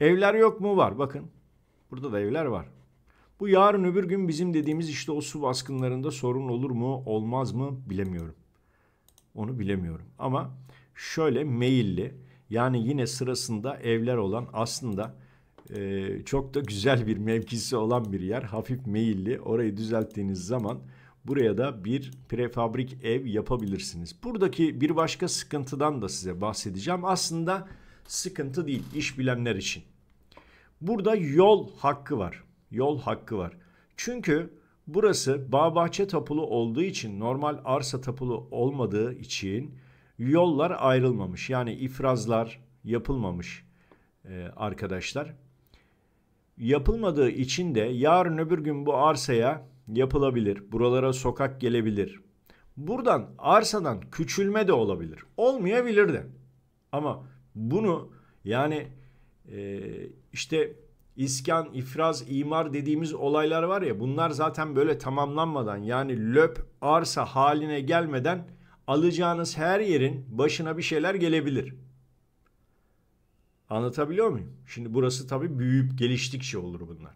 Evler yok mu? Var. Bakın. Burada da evler var. Bu yarın öbür gün bizim dediğimiz işte o su baskınlarında sorun olur mu olmaz mı bilemiyorum. Onu bilemiyorum ama şöyle meyilli yani yine sırasında evler olan aslında e, çok da güzel bir mevkisi olan bir yer hafif meyilli orayı düzelttiğiniz zaman buraya da bir prefabrik ev yapabilirsiniz. Buradaki bir başka sıkıntıdan da size bahsedeceğim aslında sıkıntı değil iş bilenler için. Burada yol hakkı var yol hakkı var. Çünkü burası bağ bahçe tapulu olduğu için normal arsa tapulu olmadığı için yollar ayrılmamış. Yani ifrazlar yapılmamış e, arkadaşlar. Yapılmadığı için de yarın öbür gün bu arsaya yapılabilir. Buralara sokak gelebilir. Buradan arsadan küçülme de olabilir. Olmayabilir de. Ama bunu yani e, işte iskan, ifraz, imar dediğimiz olaylar var ya bunlar zaten böyle tamamlanmadan yani löp arsa haline gelmeden alacağınız her yerin başına bir şeyler gelebilir. Anlatabiliyor muyum? Şimdi burası tabii büyüyüp geliştikçe olur bunlar.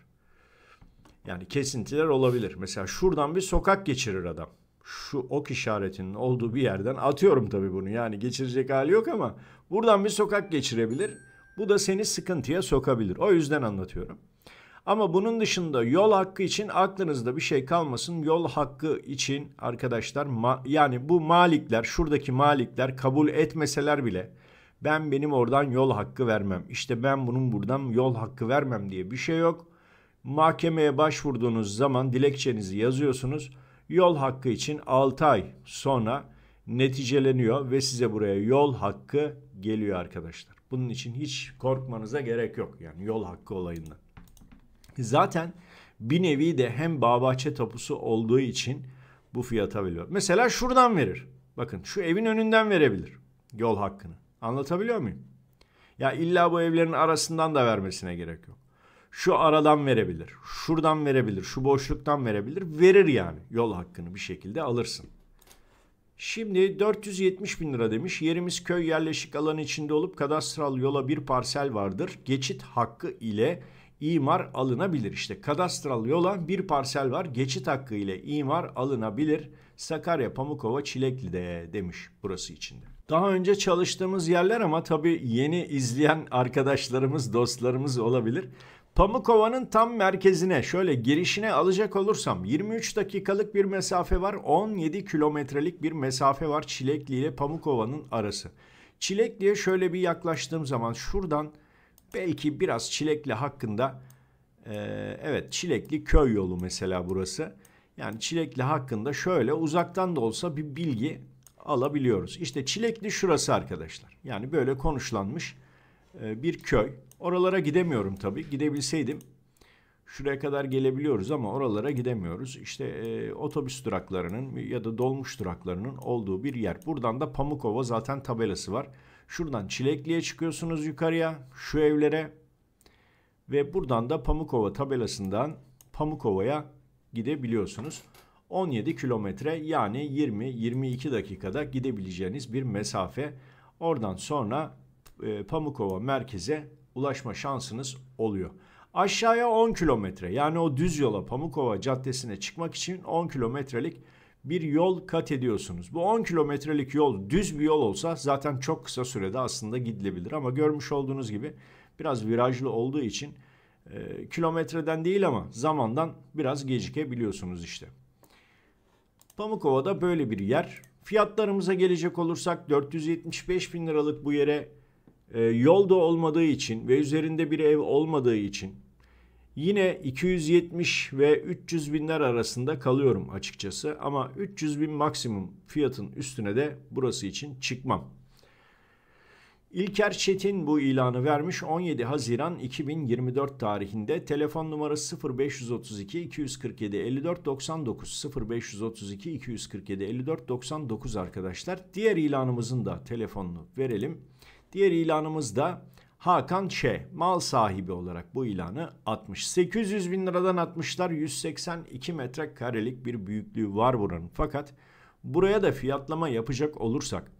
Yani kesintiler olabilir. Mesela şuradan bir sokak geçirir adam. Şu ok işaretinin olduğu bir yerden atıyorum tabii bunu. Yani geçirecek hali yok ama buradan bir sokak geçirebilir. Bu da seni sıkıntıya sokabilir. O yüzden anlatıyorum. Ama bunun dışında yol hakkı için aklınızda bir şey kalmasın. Yol hakkı için arkadaşlar yani bu malikler şuradaki malikler kabul etmeseler bile ben benim oradan yol hakkı vermem. İşte ben bunun buradan yol hakkı vermem diye bir şey yok. Mahkemeye başvurduğunuz zaman dilekçenizi yazıyorsunuz. Yol hakkı için 6 ay sonra neticeleniyor ve size buraya yol hakkı geliyor arkadaşlar. Bunun için hiç korkmanıza gerek yok. Yani yol hakkı olayından. Zaten bir nevi de hem Bağbahçe tapusu olduğu için bu fiyata veriyor. Mesela şuradan verir. Bakın şu evin önünden verebilir yol hakkını. Anlatabiliyor muyum? Ya illa bu evlerin arasından da vermesine gerek yok. Şu aradan verebilir, şuradan verebilir, şu boşluktan verebilir. Verir yani yol hakkını bir şekilde alırsın. Şimdi 470 bin lira demiş. Yerimiz köy yerleşik alanı içinde olup kadastral yola bir parsel vardır. Geçit hakkı ile imar alınabilir. İşte kadastral yola bir parsel var. Geçit hakkı ile imar alınabilir. Sakarya Pamukova Çilekli'de demiş burası içinde. Daha önce çalıştığımız yerler ama tabii yeni izleyen arkadaşlarımız, dostlarımız olabilir. Pamukova'nın tam merkezine şöyle girişine alacak olursam 23 dakikalık bir mesafe var. 17 kilometrelik bir mesafe var Çilekli ile Pamukova'nın arası. Çilekli'ye şöyle bir yaklaştığım zaman şuradan belki biraz Çilekli hakkında e, evet Çilekli köy yolu mesela burası. Yani Çilekli hakkında şöyle uzaktan da olsa bir bilgi alabiliyoruz. İşte Çilekli şurası arkadaşlar. Yani böyle konuşlanmış e, bir köy. Oralara gidemiyorum tabii. Gidebilseydim şuraya kadar gelebiliyoruz ama oralara gidemiyoruz. İşte e, otobüs duraklarının ya da dolmuş duraklarının olduğu bir yer. Buradan da Pamukova zaten tabelası var. Şuradan Çilekli'ye çıkıyorsunuz yukarıya şu evlere ve buradan da Pamukova tabelasından Pamukova'ya gidebiliyorsunuz. 17 kilometre yani 20-22 dakikada gidebileceğiniz bir mesafe. Oradan sonra e, Pamukova merkeze ulaşma şansınız oluyor. Aşağıya 10 kilometre yani o düz yola Pamukova Caddesi'ne çıkmak için 10 kilometrelik bir yol kat ediyorsunuz. Bu 10 kilometrelik yol düz bir yol olsa zaten çok kısa sürede aslında gidilebilir. Ama görmüş olduğunuz gibi biraz virajlı olduğu için e, kilometreden değil ama zamandan biraz gecikebiliyorsunuz işte. Pamukova'da böyle bir yer. Fiyatlarımıza gelecek olursak 475 bin liralık bu yere e, yol olmadığı için ve üzerinde bir ev olmadığı için yine 270 ve 300 binler arasında kalıyorum açıkçası ama 300 bin maksimum fiyatın üstüne de burası için çıkmam. İlker Çetin bu ilanı vermiş 17 Haziran 2024 tarihinde telefon numarası 0532 247 54 99 0532 247 54 99 arkadaşlar. Diğer ilanımızın da telefonunu verelim. Diğer ilanımız da Hakan Ç. mal sahibi olarak bu ilanı atmış. 800 bin liradan atmışlar 182 metrekarelik bir büyüklüğü var buranın. Fakat buraya da fiyatlama yapacak olursak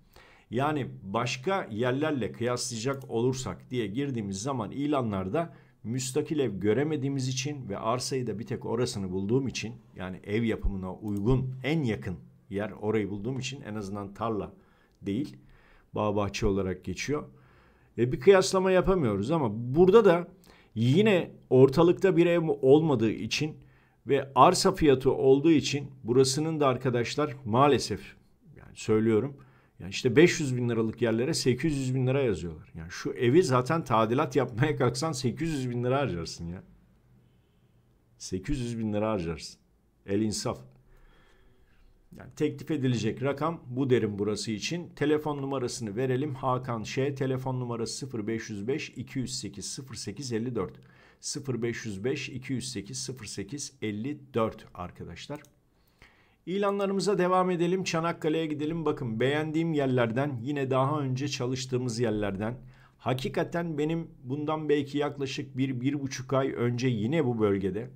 yani başka yerlerle kıyaslayacak olursak diye girdiğimiz zaman ilanlarda müstakil ev göremediğimiz için ve arsayı da bir tek orasını bulduğum için yani ev yapımına uygun en yakın yer orayı bulduğum için en azından tarla değil Bahçe olarak geçiyor. E bir kıyaslama yapamıyoruz ama burada da yine ortalıkta bir ev olmadığı için ve arsa fiyatı olduğu için burasının da arkadaşlar maalesef yani söylüyorum yani işte 500 bin liralık yerlere 800 bin lira yazıyorlar. Yani şu evi zaten tadilat yapmaya kalksan 800 bin lira harcarsın ya. 800 bin lira harcarsın. El insaf. Yani teklif edilecek rakam bu derim burası için. Telefon numarasını verelim. Hakan Ş. Telefon numarası 0505 208 0854. 0505 208 0854 arkadaşlar. İlanlarımıza devam edelim. Çanakkale'ye gidelim. Bakın beğendiğim yerlerden yine daha önce çalıştığımız yerlerden. Hakikaten benim bundan belki yaklaşık bir, bir buçuk ay önce yine bu bölgede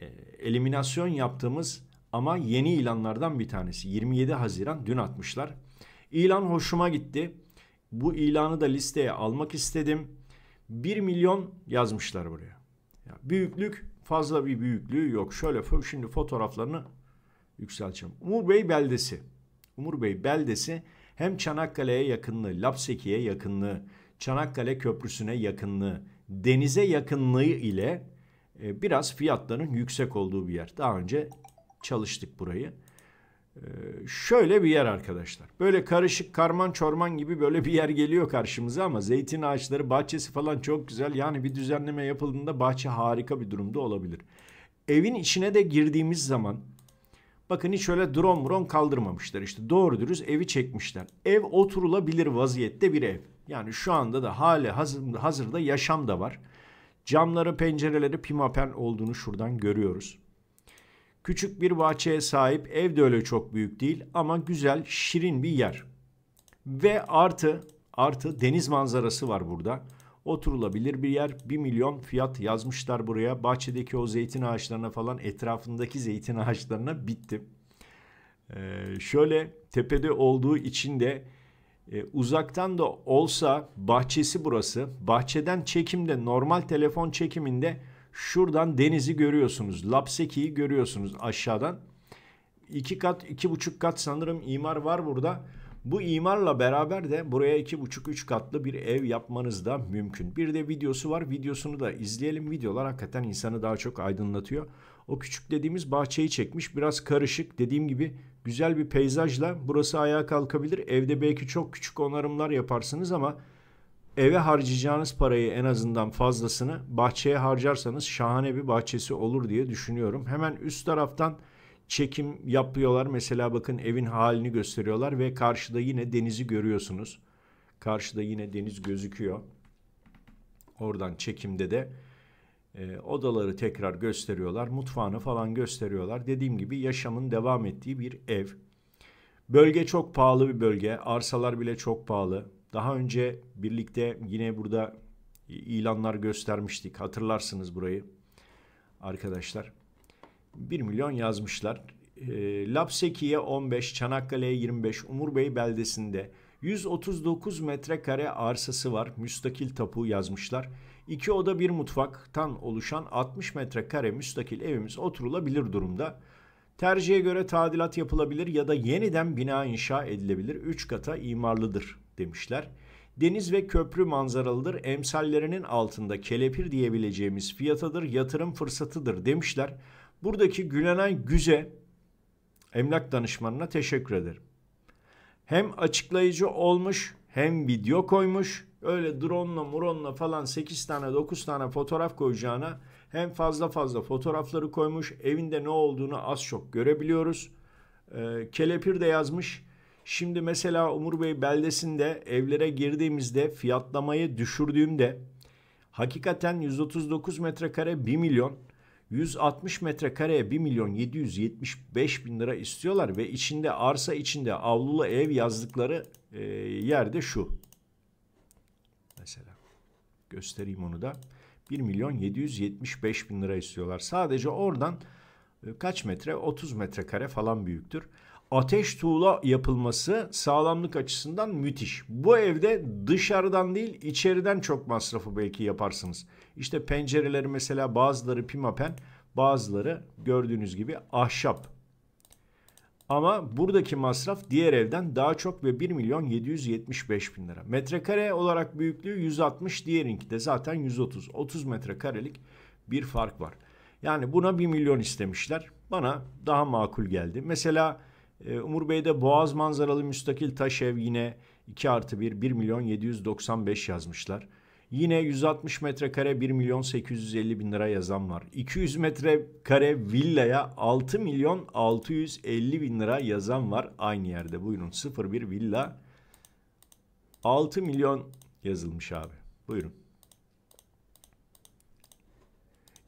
e, eliminasyon yaptığımız ama yeni ilanlardan bir tanesi. 27 Haziran dün atmışlar. İlan hoşuma gitti. Bu ilanı da listeye almak istedim. 1 milyon yazmışlar buraya. Ya büyüklük fazla bir büyüklüğü yok. Şöyle şimdi fotoğraflarını yükselteceğim. Umur Bey beldesi. Umur Bey beldesi hem Çanakkale'ye yakınlığı, Lapseki'ye yakınlığı, Çanakkale Köprüsü'ne yakınlığı, denize yakınlığı ile e, biraz fiyatların yüksek olduğu bir yer. Daha önce çalıştık burayı. Ee, şöyle bir yer arkadaşlar. Böyle karışık karman çorman gibi böyle bir yer geliyor karşımıza ama zeytin ağaçları bahçesi falan çok güzel. Yani bir düzenleme yapıldığında bahçe harika bir durumda olabilir. Evin içine de girdiğimiz zaman bakın hiç öyle drone drone kaldırmamışlar. İşte doğru dürüst evi çekmişler. Ev oturulabilir vaziyette bir ev. Yani şu anda da hali hazırda yaşam da var. Camları pencereleri pimapen olduğunu şuradan görüyoruz. Küçük bir bahçeye sahip. Ev de öyle çok büyük değil ama güzel, şirin bir yer. Ve artı artı deniz manzarası var burada. Oturulabilir bir yer. 1 milyon fiyat yazmışlar buraya. Bahçedeki o zeytin ağaçlarına falan etrafındaki zeytin ağaçlarına bittim. Ee, şöyle tepede olduğu için de e, uzaktan da olsa bahçesi burası. Bahçeden çekimde normal telefon çekiminde Şuradan denizi görüyorsunuz. Lapseki'yi görüyorsunuz aşağıdan. İki kat, iki buçuk kat sanırım imar var burada. Bu imarla beraber de buraya iki buçuk üç katlı bir ev yapmanız da mümkün. Bir de videosu var. Videosunu da izleyelim. Videolar hakikaten insanı daha çok aydınlatıyor. O küçük dediğimiz bahçeyi çekmiş. Biraz karışık. Dediğim gibi güzel bir peyzajla burası ayağa kalkabilir. Evde belki çok küçük onarımlar yaparsınız ama eve harcayacağınız parayı en azından fazlasını bahçeye harcarsanız şahane bir bahçesi olur diye düşünüyorum. Hemen üst taraftan çekim yapıyorlar. Mesela bakın evin halini gösteriyorlar ve karşıda yine denizi görüyorsunuz. Karşıda yine deniz gözüküyor. Oradan çekimde de e, odaları tekrar gösteriyorlar. Mutfağını falan gösteriyorlar. Dediğim gibi yaşamın devam ettiği bir ev. Bölge çok pahalı bir bölge. Arsalar bile çok pahalı. Daha önce birlikte yine burada ilanlar göstermiştik. Hatırlarsınız burayı arkadaşlar. 1 milyon yazmışlar. E, Lapseki'ye 15, Çanakkale'ye 25, Umurbey beldesinde 139 metrekare arsası var. Müstakil tapu yazmışlar. İki oda bir mutfaktan oluşan 60 metrekare müstakil evimiz oturulabilir durumda. Tercihe göre tadilat yapılabilir ya da yeniden bina inşa edilebilir. 3 kata imarlıdır demişler. Deniz ve köprü manzaralıdır. Emsallerinin altında kelepir diyebileceğimiz fiyatadır, yatırım fırsatıdır demişler. Buradaki Gülenay Güze emlak danışmanına teşekkür ederim. Hem açıklayıcı olmuş hem video koymuş. Öyle drone'la muronla falan 8 tane 9 tane fotoğraf koyacağına hem fazla fazla fotoğrafları koymuş. Evinde ne olduğunu az çok görebiliyoruz. Ee, kelepir de yazmış. Şimdi mesela Umur Bey beldesinde evlere girdiğimizde fiyatlamayı düşürdüğümde hakikaten 139 metrekare 1 milyon 160 metrekareye 1 milyon 775 bin lira istiyorlar ve içinde arsa içinde avlulu ev yazdıkları e, yerde şu. Mesela göstereyim onu da. 1 milyon 775 bin lira istiyorlar. Sadece oradan e, kaç metre? 30 metrekare falan büyüktür ateş tuğla yapılması sağlamlık açısından müthiş. Bu evde dışarıdan değil içeriden çok masrafı belki yaparsınız. İşte pencereleri mesela bazıları pimapen bazıları gördüğünüz gibi ahşap. Ama buradaki masraf diğer evden daha çok ve 1 milyon 775 bin lira. Metrekare olarak büyüklüğü 160 diğerinki de zaten 130. 30 metrekarelik bir fark var. Yani buna 1 milyon istemişler. Bana daha makul geldi. Mesela ee, Umur Bey'de Boğaz manzaralı müstakil taş ev yine 2 artı 1 1 milyon 795 yazmışlar. Yine 160 metrekare 1 milyon 850 bin lira yazan var. 200 metrekare villaya 6 milyon 650 bin lira yazan var aynı yerde. Buyurun 01 villa 6 milyon yazılmış abi. Buyurun.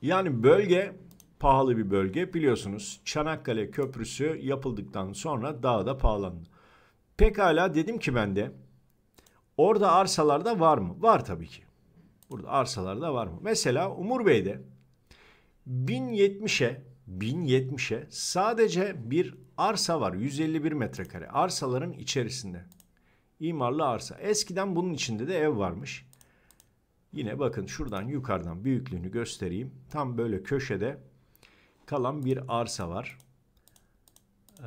Yani bölge pahalı bir bölge. Biliyorsunuz Çanakkale Köprüsü yapıldıktan sonra daha da pahalandı. Pekala dedim ki ben de orada arsalarda var mı? Var tabii ki. Burada arsalarda var mı? Mesela Umur Bey'de 1070'e 1070'e sadece bir arsa var. 151 metrekare. Arsaların içerisinde. İmarlı arsa. Eskiden bunun içinde de ev varmış. Yine bakın şuradan yukarıdan büyüklüğünü göstereyim. Tam böyle köşede kalan bir arsa var. Ee,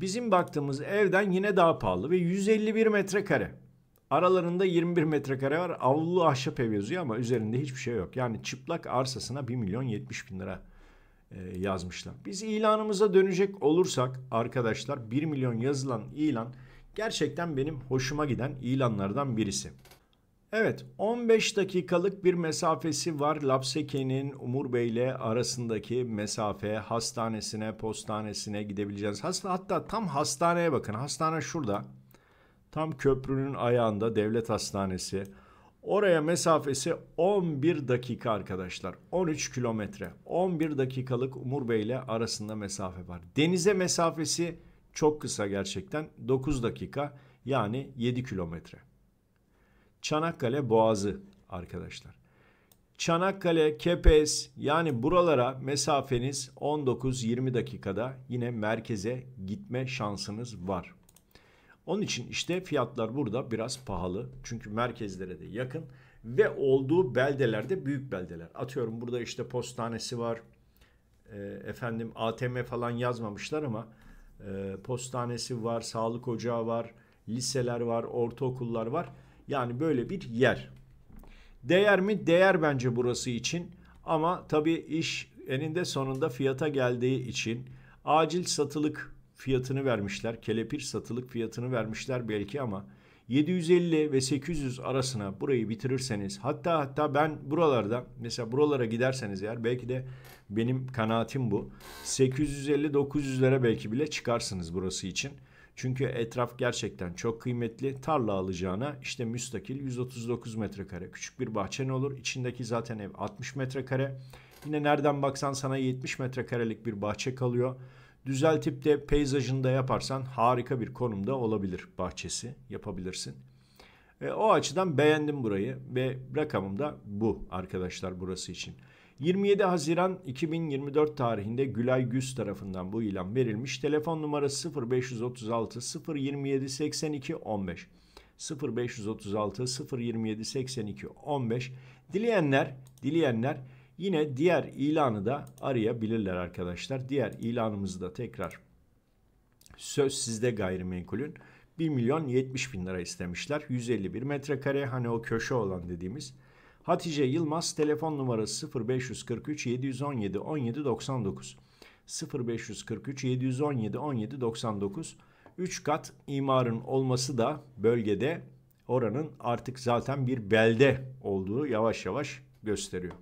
bizim baktığımız evden yine daha pahalı ve 151 metrekare. Aralarında 21 metrekare var. Avlu ahşap ev yazıyor ama üzerinde hiçbir şey yok. Yani çıplak arsasına 1 milyon 70 bin lira e, yazmışlar. Biz ilanımıza dönecek olursak arkadaşlar 1 milyon yazılan ilan gerçekten benim hoşuma giden ilanlardan birisi. Evet 15 dakikalık bir mesafesi var Lapseke'nin Umur Bey ile arasındaki mesafe hastanesine postanesine gidebileceğiz. Hasta, hatta tam hastaneye bakın hastane şurada tam köprünün ayağında devlet hastanesi. Oraya mesafesi 11 dakika arkadaşlar. 13 kilometre. 11 dakikalık Umur Bey ile arasında mesafe var. Denize mesafesi çok kısa gerçekten. 9 dakika yani 7 kilometre. Çanakkale Boğazı arkadaşlar. Çanakkale, Kepez yani buralara mesafeniz 19-20 dakikada yine merkeze gitme şansınız var. Onun için işte fiyatlar burada biraz pahalı. Çünkü merkezlere de yakın ve olduğu beldelerde büyük beldeler. Atıyorum burada işte postanesi var. E, efendim ATM falan yazmamışlar ama e, postanesi var, sağlık ocağı var, liseler var, ortaokullar var. Yani böyle bir yer. Değer mi? Değer bence burası için. Ama tabii iş eninde sonunda fiyata geldiği için acil satılık fiyatını vermişler. Kelepir satılık fiyatını vermişler belki ama 750 ve 800 arasına burayı bitirirseniz hatta hatta ben buralarda mesela buralara giderseniz eğer belki de benim kanaatim bu. 850-900'lere belki bile çıkarsınız burası için. Çünkü etraf gerçekten çok kıymetli. Tarla alacağına işte müstakil 139 metrekare küçük bir bahçen olur. İçindeki zaten ev 60 metrekare. Yine nereden baksan sana 70 metrekarelik bir bahçe kalıyor. Düzeltip de peyzajında yaparsan harika bir konumda olabilir bahçesi yapabilirsin. E, o açıdan beğendim burayı ve rakamım da bu arkadaşlar burası için. 27 Haziran 2024 tarihinde Gülay Güz tarafından bu ilan verilmiş. Telefon numarası 0536 027 82 15. 0536 027 82 15. Dileyenler, dileyenler yine diğer ilanı da arayabilirler arkadaşlar. Diğer ilanımızı da tekrar söz sizde gayrimenkulün 1 milyon 70 bin lira istemişler. 151 metrekare hani o köşe olan dediğimiz Hatice Yılmaz telefon numarası 0543 717 1799 0543 717 1799 3 kat imarın olması da bölgede oranın artık zaten bir belde olduğu yavaş yavaş gösteriyor.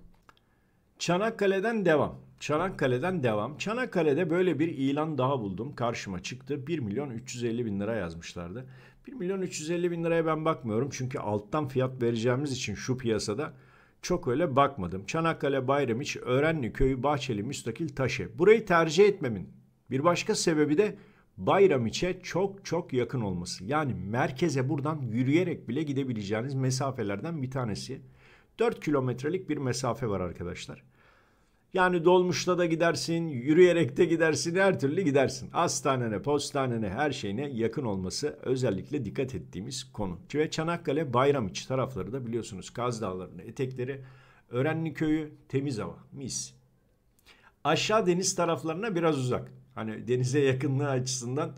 Çanakkale'den devam. Çanakkale'den devam. Çanakkale'de böyle bir ilan daha buldum. Karşıma çıktı. 1 milyon 350 bin lira yazmışlardı. 1 milyon 350 bin liraya ben bakmıyorum. Çünkü alttan fiyat vereceğimiz için şu piyasada çok öyle bakmadım. Çanakkale, Bayramiç, Öğrenli Köyü, Bahçeli, Müstakil, Taşı. Burayı tercih etmemin bir başka sebebi de Bayramiç'e çok çok yakın olması. Yani merkeze buradan yürüyerek bile gidebileceğiniz mesafelerden bir tanesi. 4 kilometrelik bir mesafe var arkadaşlar. Yani dolmuşla da gidersin, yürüyerek de gidersin, her türlü gidersin. Hastanene, postanene, her şeyine yakın olması özellikle dikkat ettiğimiz konu. Ve Çanakkale, Bayramiçi tarafları da biliyorsunuz Kaz Dağları'nın etekleri, Örenli Köyü, temiz hava, mis. Aşağı deniz taraflarına biraz uzak. Hani denize yakınlığı açısından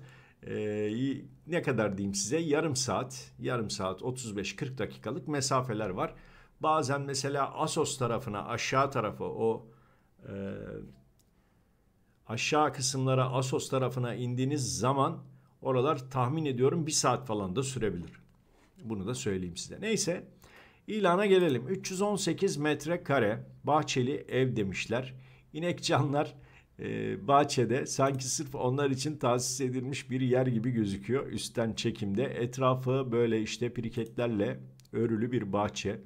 e, ne kadar diyeyim size yarım saat, yarım saat 35-40 dakikalık mesafeler var. Bazen mesela Asos tarafına aşağı tarafa o e, aşağı kısımlara Asos tarafına indiğiniz zaman oralar tahmin ediyorum bir saat falan da sürebilir. Bunu da söyleyeyim size. Neyse ilana gelelim. 318 metrekare bahçeli ev demişler. İnekcanlar e, bahçede sanki sırf onlar için tahsis edilmiş bir yer gibi gözüküyor. Üstten çekimde etrafı böyle işte piriketlerle örülü bir bahçe.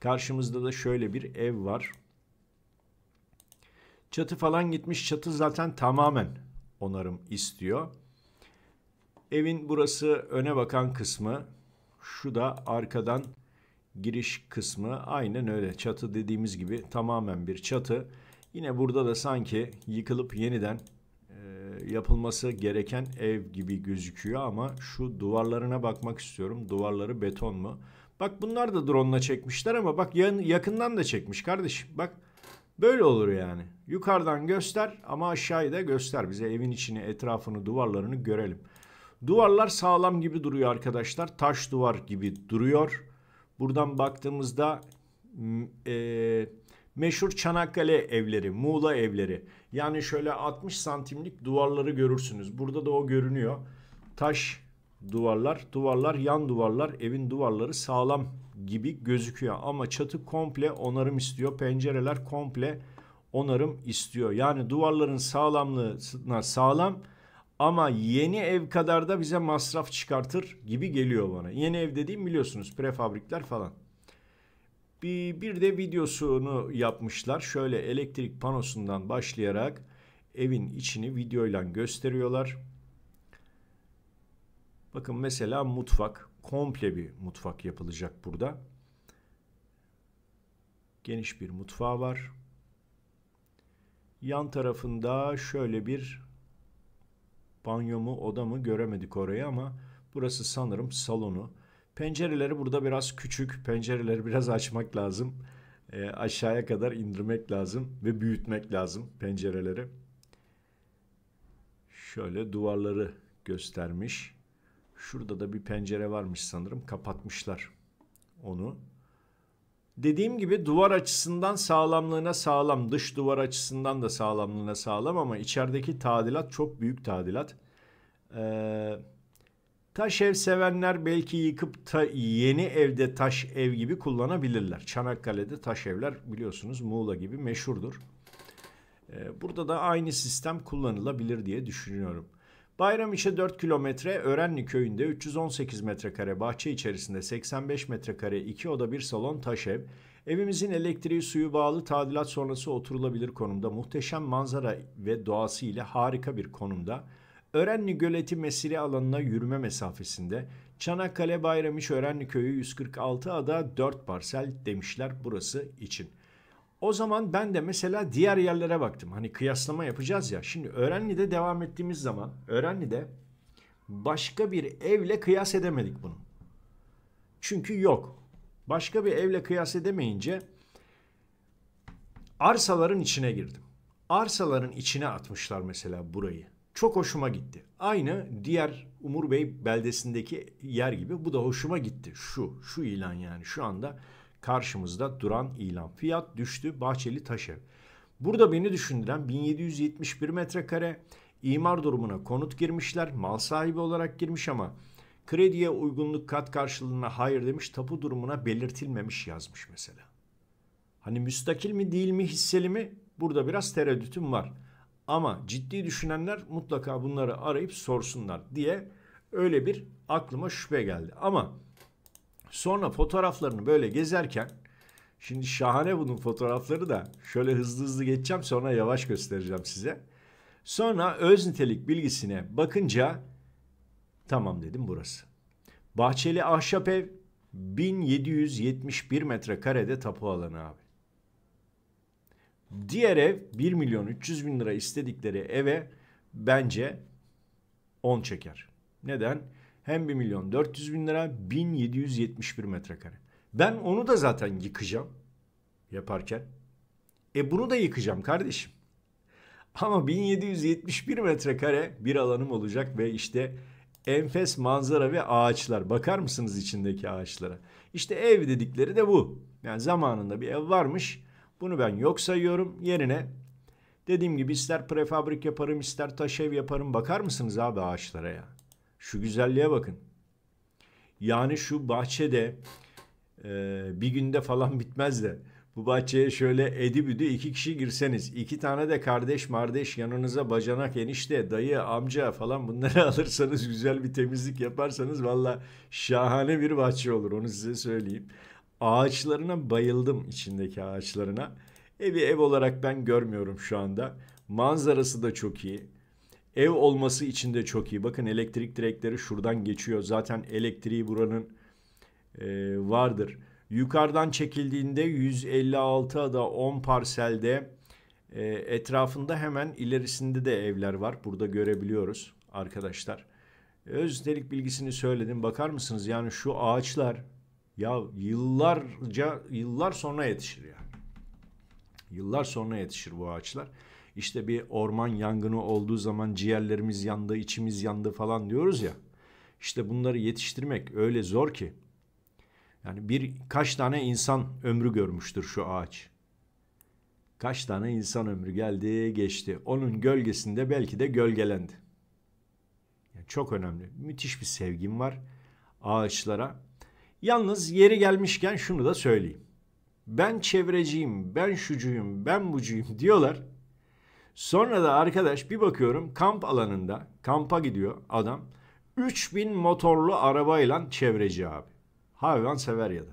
Karşımızda da şöyle bir ev var. Çatı falan gitmiş. Çatı zaten tamamen onarım istiyor. Evin burası öne bakan kısmı. Şu da arkadan giriş kısmı. Aynen öyle. Çatı dediğimiz gibi tamamen bir çatı. Yine burada da sanki yıkılıp yeniden e, yapılması gereken ev gibi gözüküyor ama şu duvarlarına bakmak istiyorum. Duvarları beton mu? Bak bunlar da drone ile çekmişler ama bak yakından da çekmiş kardeşim. Bak Böyle olur yani. Yukarıdan göster ama aşağıyı da göster. Bize evin içini, etrafını, duvarlarını görelim. Duvarlar sağlam gibi duruyor arkadaşlar. Taş duvar gibi duruyor. Buradan baktığımızda e, meşhur Çanakkale evleri, Muğla evleri. Yani şöyle 60 santimlik duvarları görürsünüz. Burada da o görünüyor. Taş duvarlar, duvarlar, yan duvarlar, evin duvarları sağlam gibi gözüküyor. Ama çatı komple onarım istiyor. Pencereler komple onarım istiyor. Yani duvarların sağlamlığına sağlam ama yeni ev kadar da bize masraf çıkartır gibi geliyor bana. Yeni ev dediğim biliyorsunuz prefabrikler falan. Bir, bir de videosunu yapmışlar. Şöyle elektrik panosundan başlayarak evin içini videoyla gösteriyorlar. Bakın mesela mutfak komple bir mutfak yapılacak burada. Geniş bir mutfağı var. Yan tarafında şöyle bir banyo mu oda mı göremedik orayı ama burası sanırım salonu. Pencereleri burada biraz küçük. Pencereleri biraz açmak lazım. E, aşağıya kadar indirmek lazım ve büyütmek lazım pencereleri. Şöyle duvarları göstermiş. Şurada da bir pencere varmış sanırım. Kapatmışlar onu. Dediğim gibi duvar açısından sağlamlığına sağlam, dış duvar açısından da sağlamlığına sağlam ama içerideki tadilat çok büyük tadilat. Ee, taş ev sevenler belki yıkıp ta, yeni evde taş ev gibi kullanabilirler. Çanakkale'de taş evler biliyorsunuz Muğla gibi meşhurdur. Ee, burada da aynı sistem kullanılabilir diye düşünüyorum. Bayramiş'e 4 kilometre, Örenli köyünde 318 metrekare bahçe içerisinde 85 metrekare 2 oda bir salon taş ev, evimizin elektriği suyu bağlı tadilat sonrası oturulabilir konumda muhteşem manzara ve doğası ile harika bir konumda, Örenli Göleti mesire alanına yürüme mesafesinde, Çanakkale Bayramış Örenli Köyü 146 ada 4 parsel demişler burası için. O zaman ben de mesela diğer yerlere baktım. Hani kıyaslama yapacağız ya. Şimdi Öğrenli'de devam ettiğimiz zaman Öğrenli'de başka bir evle kıyas edemedik bunu. Çünkü yok. Başka bir evle kıyas edemeyince arsaların içine girdim. Arsaların içine atmışlar mesela burayı. Çok hoşuma gitti. Aynı diğer Umur Bey beldesindeki yer gibi bu da hoşuma gitti. Şu, şu ilan yani şu anda karşımızda duran ilan. Fiyat düştü Bahçeli Taşev. Burada beni düşündüren 1771 metrekare imar durumuna konut girmişler. Mal sahibi olarak girmiş ama krediye uygunluk kat karşılığına hayır demiş. Tapu durumuna belirtilmemiş yazmış mesela. Hani müstakil mi değil mi hisseli mi? Burada biraz tereddütüm var. Ama ciddi düşünenler mutlaka bunları arayıp sorsunlar diye öyle bir aklıma şüphe geldi. Ama Sonra fotoğraflarını böyle gezerken şimdi şahane bunun fotoğrafları da şöyle hızlı hızlı geçeceğim sonra yavaş göstereceğim size. Sonra öz nitelik bilgisine bakınca tamam dedim burası. Bahçeli ahşap ev 1771 metrekarede tapu alanı abi. Diğer ev 1 milyon 300 bin lira istedikleri eve bence 10 çeker. Neden? hem 1 milyon 400 bin lira 1771 metrekare. Ben onu da zaten yıkacağım yaparken. E bunu da yıkacağım kardeşim. Ama 1771 metrekare bir alanım olacak ve işte enfes manzara ve ağaçlar. Bakar mısınız içindeki ağaçlara? İşte ev dedikleri de bu. Yani zamanında bir ev varmış. Bunu ben yok sayıyorum. Yerine dediğim gibi ister prefabrik yaparım ister taş ev yaparım. Bakar mısınız abi ağaçlara ya? Şu güzelliğe bakın. Yani şu bahçede e, bir günde falan bitmez de bu bahçeye şöyle edibüdü iki kişi girseniz iki tane de kardeş mardeş yanınıza bacanak enişte dayı amca falan bunları alırsanız güzel bir temizlik yaparsanız valla şahane bir bahçe olur onu size söyleyeyim. Ağaçlarına bayıldım içindeki ağaçlarına. Evi ev olarak ben görmüyorum şu anda. Manzarası da çok iyi. Ev olması için de çok iyi. Bakın elektrik direkleri şuradan geçiyor. Zaten elektriği buranın e, vardır. Yukarıdan çekildiğinde 156 da 10 parselde e, etrafında hemen ilerisinde de evler var. Burada görebiliyoruz arkadaşlar. Özdelik bilgisini söyledim. Bakar mısınız? Yani şu ağaçlar ya yıllarca yıllar sonra yetişir ya. Yıllar sonra yetişir bu ağaçlar. İşte bir orman yangını olduğu zaman ciğerlerimiz yandı, içimiz yandı falan diyoruz ya. İşte bunları yetiştirmek öyle zor ki. Yani bir kaç tane insan ömrü görmüştür şu ağaç. Kaç tane insan ömrü geldi, geçti. Onun gölgesinde belki de gölgelendi. Yani çok önemli. Müthiş bir sevgim var ağaçlara. Yalnız yeri gelmişken şunu da söyleyeyim. Ben çevreciyim, ben şucuyum, ben bucuyum diyorlar. Sonra da arkadaş bir bakıyorum kamp alanında kampa gidiyor adam. 3000 motorlu arabayla çevreci abi. Hayvan sever ya da.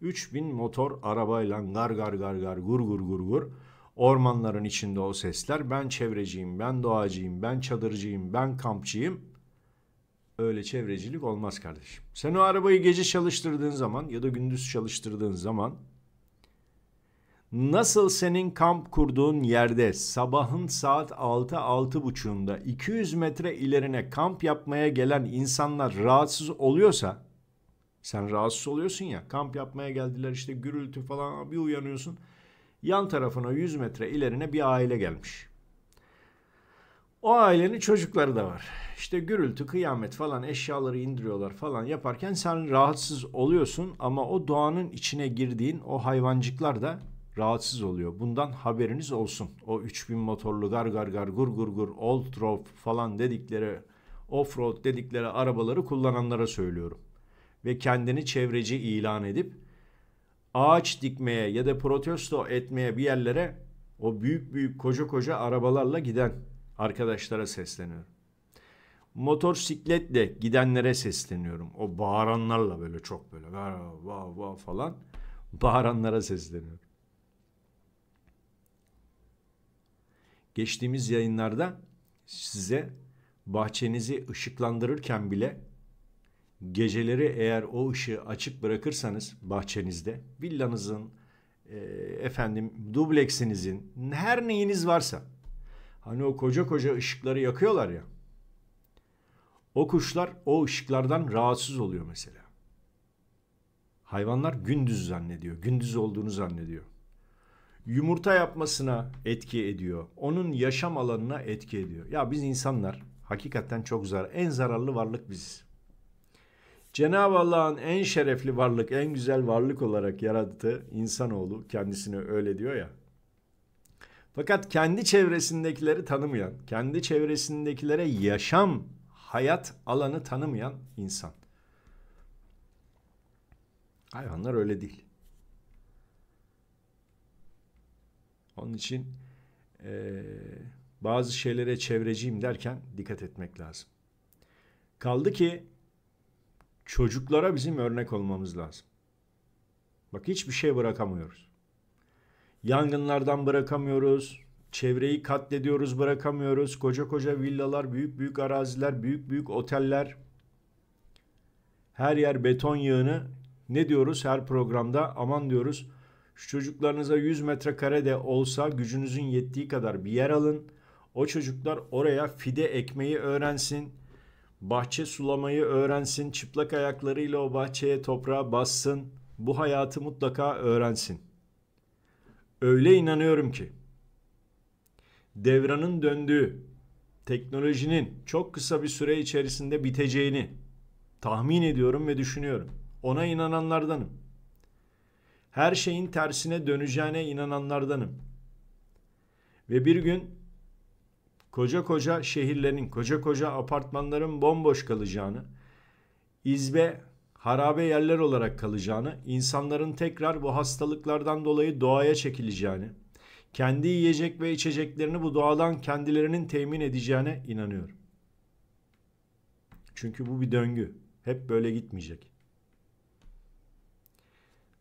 3000 motor arabayla gar gar gar gar gur gur gur gur. Ormanların içinde o sesler. Ben çevreciyim, ben doğacıyım, ben çadırcıyım, ben kampçıyım. Öyle çevrecilik olmaz kardeşim. Sen o arabayı gece çalıştırdığın zaman ya da gündüz çalıştırdığın zaman Nasıl senin kamp kurduğun yerde sabahın saat 6-6.30'unda 200 metre ilerine kamp yapmaya gelen insanlar rahatsız oluyorsa sen rahatsız oluyorsun ya kamp yapmaya geldiler işte gürültü falan bir uyanıyorsun yan tarafına 100 metre ilerine bir aile gelmiş. O ailenin çocukları da var. İşte gürültü, kıyamet falan eşyaları indiriyorlar falan yaparken sen rahatsız oluyorsun ama o doğanın içine girdiğin o hayvancıklar da rahatsız oluyor. Bundan haberiniz olsun. O 3000 motorlu gar gar gar gur gur gur old road falan dedikleri off-road dedikleri arabaları kullananlara söylüyorum. Ve kendini çevreci ilan edip ağaç dikmeye ya da protesto etmeye bir yerlere o büyük büyük koca koca arabalarla giden arkadaşlara sesleniyorum. Motor Motorsikletle gidenlere sesleniyorum. O bağıranlarla böyle çok böyle vav vav falan bağıranlara sesleniyorum. Geçtiğimiz yayınlarda size bahçenizi ışıklandırırken bile geceleri eğer o ışığı açık bırakırsanız bahçenizde villanızın e, efendim dubleksinizin her neyiniz varsa hani o koca koca ışıkları yakıyorlar ya o kuşlar o ışıklardan rahatsız oluyor mesela. Hayvanlar gündüz zannediyor. Gündüz olduğunu zannediyor yumurta yapmasına etki ediyor. Onun yaşam alanına etki ediyor. Ya biz insanlar hakikaten çok zar en zararlı varlık biz. Cenab-ı Allah'ın en şerefli varlık, en güzel varlık olarak yarattığı insanoğlu kendisini öyle diyor ya. Fakat kendi çevresindekileri tanımayan, kendi çevresindekilere yaşam, hayat alanı tanımayan insan. Hayvanlar öyle değil. Onun için e, bazı şeylere çevreciyim derken dikkat etmek lazım. Kaldı ki çocuklara bizim örnek olmamız lazım. Bak hiçbir şey bırakamıyoruz. Yangınlardan bırakamıyoruz. Çevreyi katlediyoruz bırakamıyoruz. Koca koca villalar, büyük büyük araziler, büyük büyük oteller. Her yer beton yığını. Ne diyoruz her programda? Aman diyoruz şu çocuklarınıza 100 metrekare de olsa gücünüzün yettiği kadar bir yer alın. O çocuklar oraya fide ekmeyi öğrensin. Bahçe sulamayı öğrensin. Çıplak ayaklarıyla o bahçeye toprağa bassın. Bu hayatı mutlaka öğrensin. Öyle inanıyorum ki devranın döndüğü, teknolojinin çok kısa bir süre içerisinde biteceğini tahmin ediyorum ve düşünüyorum. Ona inananlardanım her şeyin tersine döneceğine inananlardanım. Ve bir gün koca koca şehirlerin, koca koca apartmanların bomboş kalacağını, izbe, harabe yerler olarak kalacağını, insanların tekrar bu hastalıklardan dolayı doğaya çekileceğini, kendi yiyecek ve içeceklerini bu doğadan kendilerinin temin edeceğine inanıyorum. Çünkü bu bir döngü. Hep böyle gitmeyecek.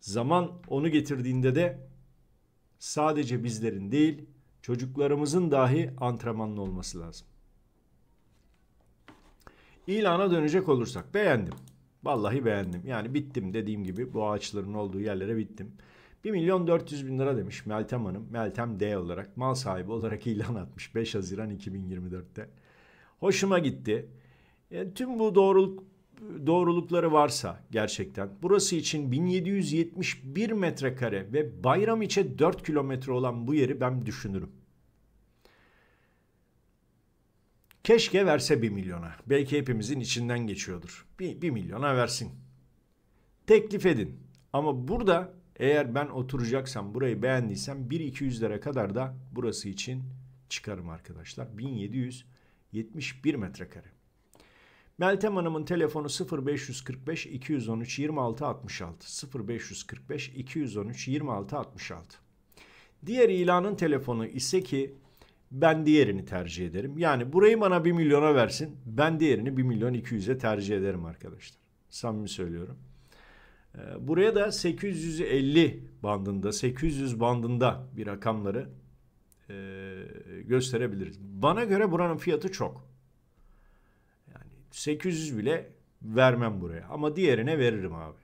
Zaman onu getirdiğinde de sadece bizlerin değil çocuklarımızın dahi antrenmanlı olması lazım. İlana dönecek olursak beğendim. Vallahi beğendim. Yani bittim dediğim gibi bu ağaçların olduğu yerlere bittim. 1 milyon 400 bin lira demiş Meltem Hanım. Meltem D olarak mal sahibi olarak ilan atmış 5 Haziran 2024'te. Hoşuma gitti. Yani e, tüm bu doğruluk doğrulukları varsa gerçekten burası için 1771 metrekare ve Bayram içe 4 kilometre olan bu yeri ben düşünürüm. Keşke verse 1 milyona. Belki hepimizin içinden geçiyordur. 1 milyona versin. Teklif edin. Ama burada eğer ben oturacaksam burayı beğendiysem 1 200 lira kadar da burası için çıkarım arkadaşlar. 1771 metrekare. Meltem Hanım'ın telefonu 0545 213 26 66 0545 213 26 66. Diğer ilanın telefonu ise ki ben diğerini tercih ederim. Yani burayı bana 1 milyona versin. Ben diğerini 1 milyon 200'e tercih ederim arkadaşlar. Samimi söylüyorum. Ee, buraya da 850 bandında, 800 bandında bir rakamları ee, gösterebiliriz. Bana göre buranın fiyatı çok. 800 bile vermem buraya. Ama diğerine veririm abi.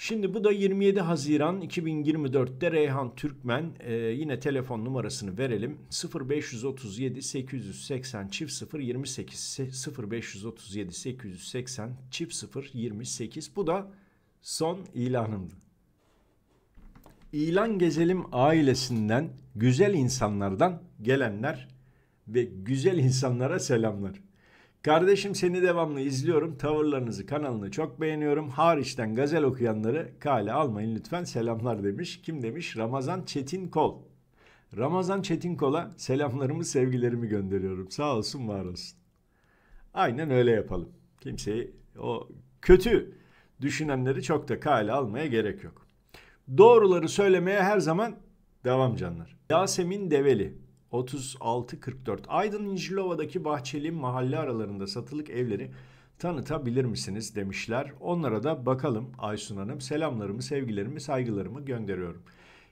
Şimdi bu da 27 Haziran 2024'te Reyhan Türkmen e, yine telefon numarasını verelim 0537 880 çift 0 28 0537 880 çift 0 28 bu da son ilanımdı. İlan Gezelim ailesinden güzel insanlardan gelenler ve güzel insanlara selamlar. Kardeşim seni devamlı izliyorum. Tavırlarınızı, kanalını çok beğeniyorum. Hariçten gazel okuyanları kale almayın lütfen. Selamlar demiş. Kim demiş? Ramazan Çetin Kol. Ramazan Çetin Kol'a selamlarımı, sevgilerimi gönderiyorum. Sağ olsun, var olsun. Aynen öyle yapalım. Kimseyi o kötü düşünenleri çok da kale almaya gerek yok. Doğruları söylemeye her zaman devam canlar. Yasemin Develi 3644 Aydın İncilova'daki Bahçeli mahalle aralarında satılık evleri tanıtabilir misiniz demişler. Onlara da bakalım Aysun Hanım. Selamlarımı, sevgilerimi, saygılarımı gönderiyorum.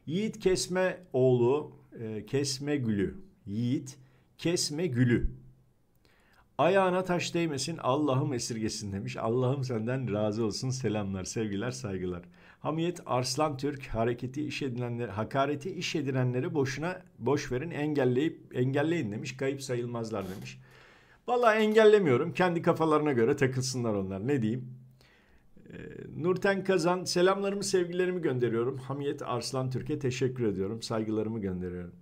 Yiğit Kesme oğlu e, Kesme Gülü. Yiğit Kesme Gülü. Ayağına taş değmesin Allah'ım esirgesin demiş. Allah'ım senden razı olsun. Selamlar, sevgiler, saygılar. Hamiyet Arslan Türk hareketi iş edilenler, hakareti iş edilenleri boşuna boş verin engelleyip engelleyin demiş. Kayıp sayılmazlar demiş. Valla engellemiyorum. Kendi kafalarına göre takılsınlar onlar. Ne diyeyim? Ee, Nurten Kazan selamlarımı sevgilerimi gönderiyorum. Hamiyet Arslan Türk'e teşekkür ediyorum. Saygılarımı gönderiyorum.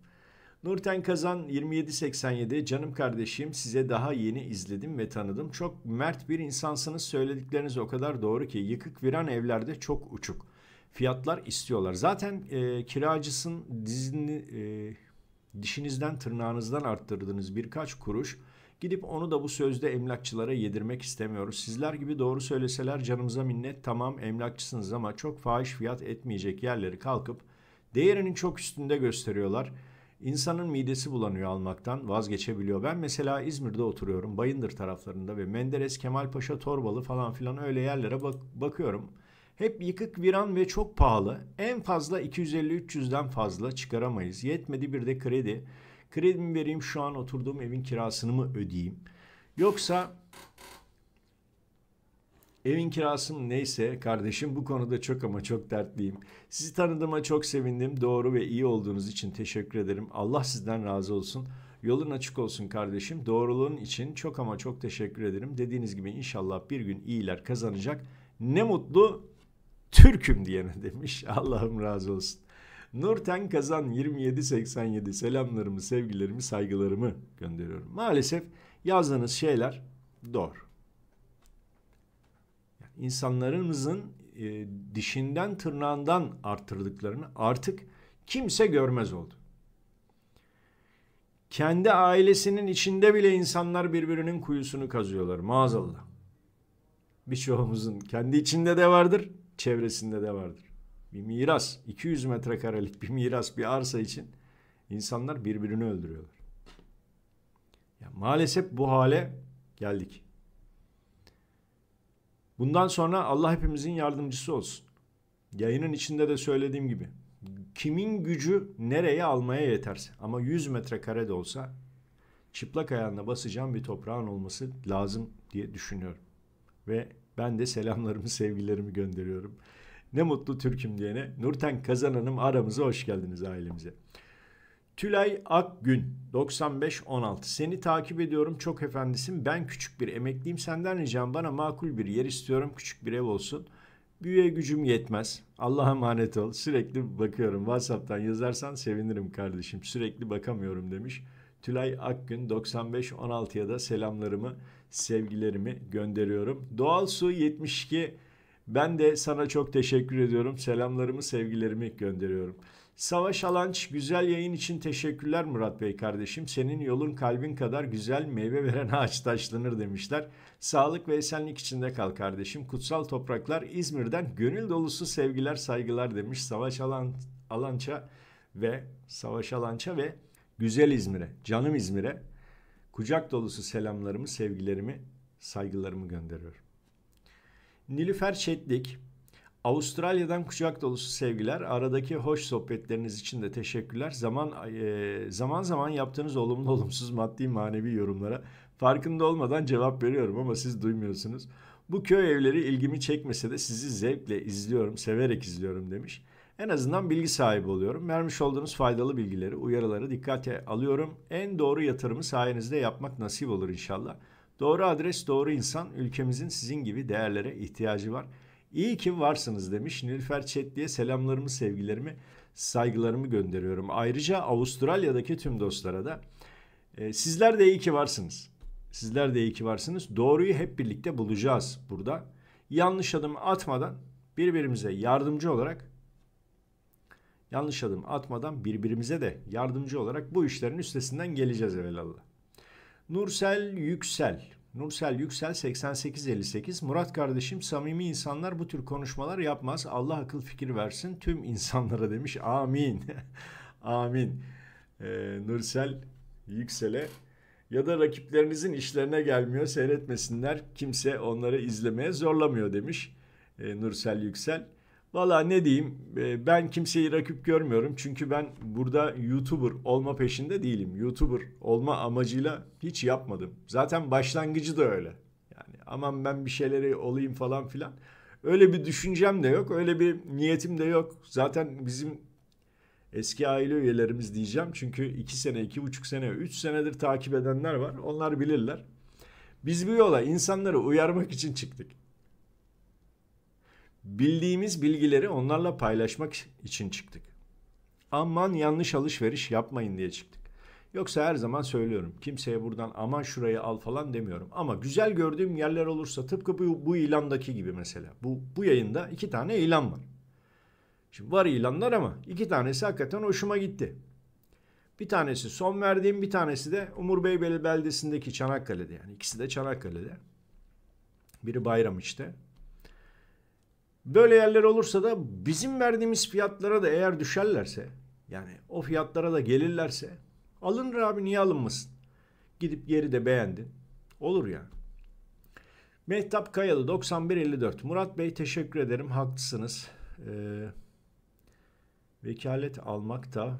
Nurten Kazan 2787 canım kardeşim size daha yeni izledim ve tanıdım. Çok mert bir insansınız söyledikleriniz o kadar doğru ki yıkık viran evlerde çok uçuk fiyatlar istiyorlar. Zaten e, kiracısın dizini, e, dişinizden tırnağınızdan arttırdığınız birkaç kuruş gidip onu da bu sözde emlakçılara yedirmek istemiyoruz. Sizler gibi doğru söyleseler canımıza minnet tamam emlakçısınız ama çok fahiş fiyat etmeyecek yerleri kalkıp değerinin çok üstünde gösteriyorlar. İnsanın midesi bulanıyor almaktan vazgeçebiliyor. Ben mesela İzmir'de oturuyorum Bayındır taraflarında ve Menderes, Kemalpaşa, Torbalı falan filan öyle yerlere bak bakıyorum. Hep yıkık viran ve çok pahalı. En fazla 250-300'den fazla çıkaramayız. Yetmedi bir de kredi. Kredimi vereyim şu an oturduğum evin kirasını mı ödeyeyim? Yoksa Evin kirasını neyse kardeşim bu konuda çok ama çok dertliyim. Sizi tanıdığıma çok sevindim. Doğru ve iyi olduğunuz için teşekkür ederim. Allah sizden razı olsun. Yolun açık olsun kardeşim. Doğruluğun için çok ama çok teşekkür ederim. Dediğiniz gibi inşallah bir gün iyiler kazanacak. Ne mutlu Türk'üm diyene demiş. Allah'ım razı olsun. Nurten Kazan 2787 selamlarımı, sevgilerimi, saygılarımı gönderiyorum. Maalesef yazdığınız şeyler doğru. Yani insanlarımızın e, dişinden tırnağından arttırdıklarını artık kimse görmez oldu. Kendi ailesinin içinde bile insanlar birbirinin kuyusunu kazıyorlar maazallah. Birçoğumuzun kendi içinde de vardır, çevresinde de vardır. Bir miras, 200 metrekarelik bir miras, bir arsa için insanlar birbirini öldürüyorlar. Ya maalesef bu hale geldik. Bundan sonra Allah hepimizin yardımcısı olsun. Yayının içinde de söylediğim gibi kimin gücü nereye almaya yeterse ama 100 metrekare de olsa çıplak ayağına basacağım bir toprağın olması lazım diye düşünüyorum. Ve ben de selamlarımı, sevgilerimi gönderiyorum. Ne mutlu Türk'üm diyene. Nurten Kazananım aramıza hoş geldiniz ailemize. Tülay Akgün 9516 seni takip ediyorum çok efendisin ben küçük bir emekliyim senden ricam bana makul bir yer istiyorum küçük bir ev olsun büyüye gücüm yetmez Allah'a emanet ol sürekli bakıyorum whatsapp'tan yazarsan sevinirim kardeşim sürekli bakamıyorum demiş Tülay Akgün 9516'ya da selamlarımı sevgilerimi gönderiyorum. Doğal Su 72 ben de sana çok teşekkür ediyorum. Selamlarımı, sevgilerimi gönderiyorum. Savaş Alanç güzel yayın için teşekkürler Murat Bey kardeşim. Senin yolun kalbin kadar güzel meyve veren ağaç taşlanır demişler. Sağlık ve esenlik içinde kal kardeşim. Kutsal topraklar İzmir'den gönül dolusu sevgiler saygılar demiş Savaş Alan Alanç'a ve Savaş Alanç'a ve güzel İzmir'e, canım İzmir'e Kucak dolusu selamlarımı, sevgilerimi, saygılarımı gönderiyorum. Nilüfer Çetlik, Avustralya'dan kucak dolusu sevgiler. Aradaki hoş sohbetleriniz için de teşekkürler. Zaman e, zaman zaman yaptığınız olumlu olumsuz maddi manevi yorumlara farkında olmadan cevap veriyorum ama siz duymuyorsunuz. Bu köy evleri ilgimi çekmese de sizi zevkle izliyorum, severek izliyorum demiş. En azından bilgi sahibi oluyorum. Vermiş olduğunuz faydalı bilgileri, uyarıları dikkate alıyorum. En doğru yatırımı sayenizde yapmak nasip olur inşallah. Doğru adres, doğru insan. Ülkemizin sizin gibi değerlere ihtiyacı var. İyi ki varsınız demiş. Nilüfer Çetli'ye selamlarımı, sevgilerimi, saygılarımı gönderiyorum. Ayrıca Avustralya'daki tüm dostlara da e, sizler de iyi ki varsınız. Sizler de iyi ki varsınız. Doğruyu hep birlikte bulacağız burada. Yanlış adım atmadan birbirimize yardımcı olarak yanlış adım atmadan birbirimize de yardımcı olarak bu işlerin üstesinden geleceğiz evvelallah. Nursel Yüksel Nursel Yüksel 8858 Murat kardeşim samimi insanlar bu tür konuşmalar yapmaz. Allah akıl fikir versin tüm insanlara demiş. Amin. Amin. Ee, Nursel Yüksel'e ya da rakiplerinizin işlerine gelmiyor seyretmesinler. Kimse onları izlemeye zorlamıyor demiş e, Nursel Yüksel. Valla ne diyeyim e, ben kimseyi rakip görmüyorum. Çünkü ben burada YouTuber olma peşinde değilim. YouTuber olma amacıyla hiç yapmadım. Zaten başlangıcı da öyle. Yani aman ben bir şeyleri olayım falan filan. Öyle bir düşüncem de yok. Öyle bir niyetim de yok. Zaten bizim eski aile üyelerimiz diyeceğim. Çünkü 2 sene, 2,5 sene, 3 senedir takip edenler var. Onlar bilirler. Biz bu yola insanları uyarmak için çıktık. Bildiğimiz bilgileri onlarla paylaşmak için çıktık. Aman yanlış alışveriş yapmayın diye çıktık. Yoksa her zaman söylüyorum kimseye buradan aman şurayı al falan demiyorum. Ama güzel gördüğüm yerler olursa tıpkı bu, bu ilandaki gibi mesela. Bu, bu yayında iki tane ilan var. Şimdi var ilanlar ama iki tanesi hakikaten hoşuma gitti. Bir tanesi son verdiğim bir tanesi de Umur Beybeli beldesindeki Çanakkale'de yani ikisi de Çanakkale'de. Biri bayram işte. Böyle yerler olursa da bizim verdiğimiz fiyatlara da eğer düşerlerse yani o fiyatlara da gelirlerse alınır abi niye alınmasın? Gidip yeri de beğendin. Olur yani. Mehtap Kayalı 9154 Murat Bey teşekkür ederim haklısınız. Ee, vekalet almak da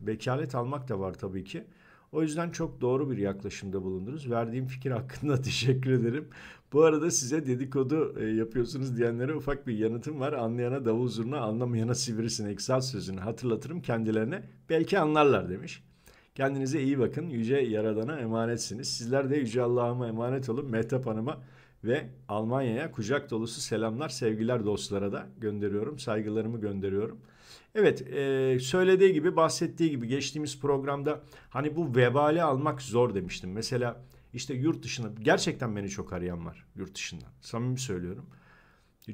vekalet almak da var tabii ki. O yüzden çok doğru bir yaklaşımda bulundunuz. Verdiğim fikir hakkında teşekkür ederim. Bu arada size dedikodu e, yapıyorsunuz diyenlere ufak bir yanıtım var. Anlayana davul zurna, anlamayana sivrisinek saz sözünü hatırlatırım kendilerine. Belki anlarlar demiş. Kendinize iyi bakın. Yüce Yaradan'a emanetsiniz. Sizler de Yüce Allah'ıma emanet olun. Mehtap Hanım'a ve Almanya'ya kucak dolusu selamlar, sevgiler dostlara da gönderiyorum. Saygılarımı gönderiyorum. Evet, e, söylediği gibi, bahsettiği gibi geçtiğimiz programda hani bu vebali almak zor demiştim. Mesela işte yurt dışına gerçekten beni çok arayan var yurt dışından. Samimi söylüyorum.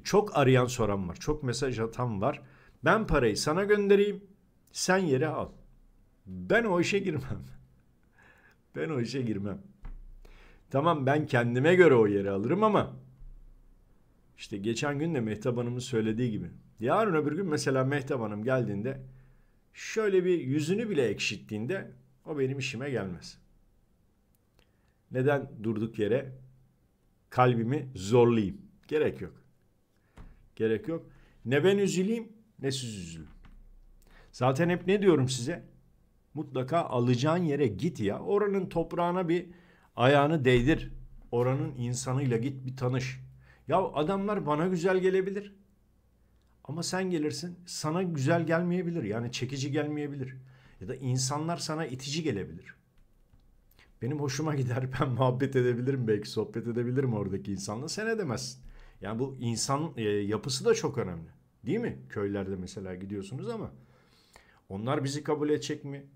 Çok arayan soran var. Çok mesaj atan var. Ben parayı sana göndereyim. Sen yere al. Ben o işe girmem. Ben o işe girmem. Tamam ben kendime göre o yeri alırım ama işte geçen gün de Mehtap Hanım'ın söylediği gibi. Yarın öbür gün mesela Mehtap Hanım geldiğinde şöyle bir yüzünü bile ekşittiğinde o benim işime gelmez. Neden durduk yere kalbimi zorlayayım? Gerek yok. Gerek yok. Ne ben üzüleyim ne siz üzülün. Zaten hep ne diyorum size? Mutlaka alacağın yere git ya. Oranın toprağına bir ayağını değdir. Oranın insanıyla git bir tanış. Ya adamlar bana güzel gelebilir. Ama sen gelirsin sana güzel gelmeyebilir. Yani çekici gelmeyebilir. Ya da insanlar sana itici gelebilir. Benim hoşuma gider. Ben muhabbet edebilirim belki sohbet edebilirim oradaki insanla. Sen edemezsin. Yani bu insan e, yapısı da çok önemli. Değil mi? Köylerde mesela gidiyorsunuz ama onlar bizi kabul edecek mi?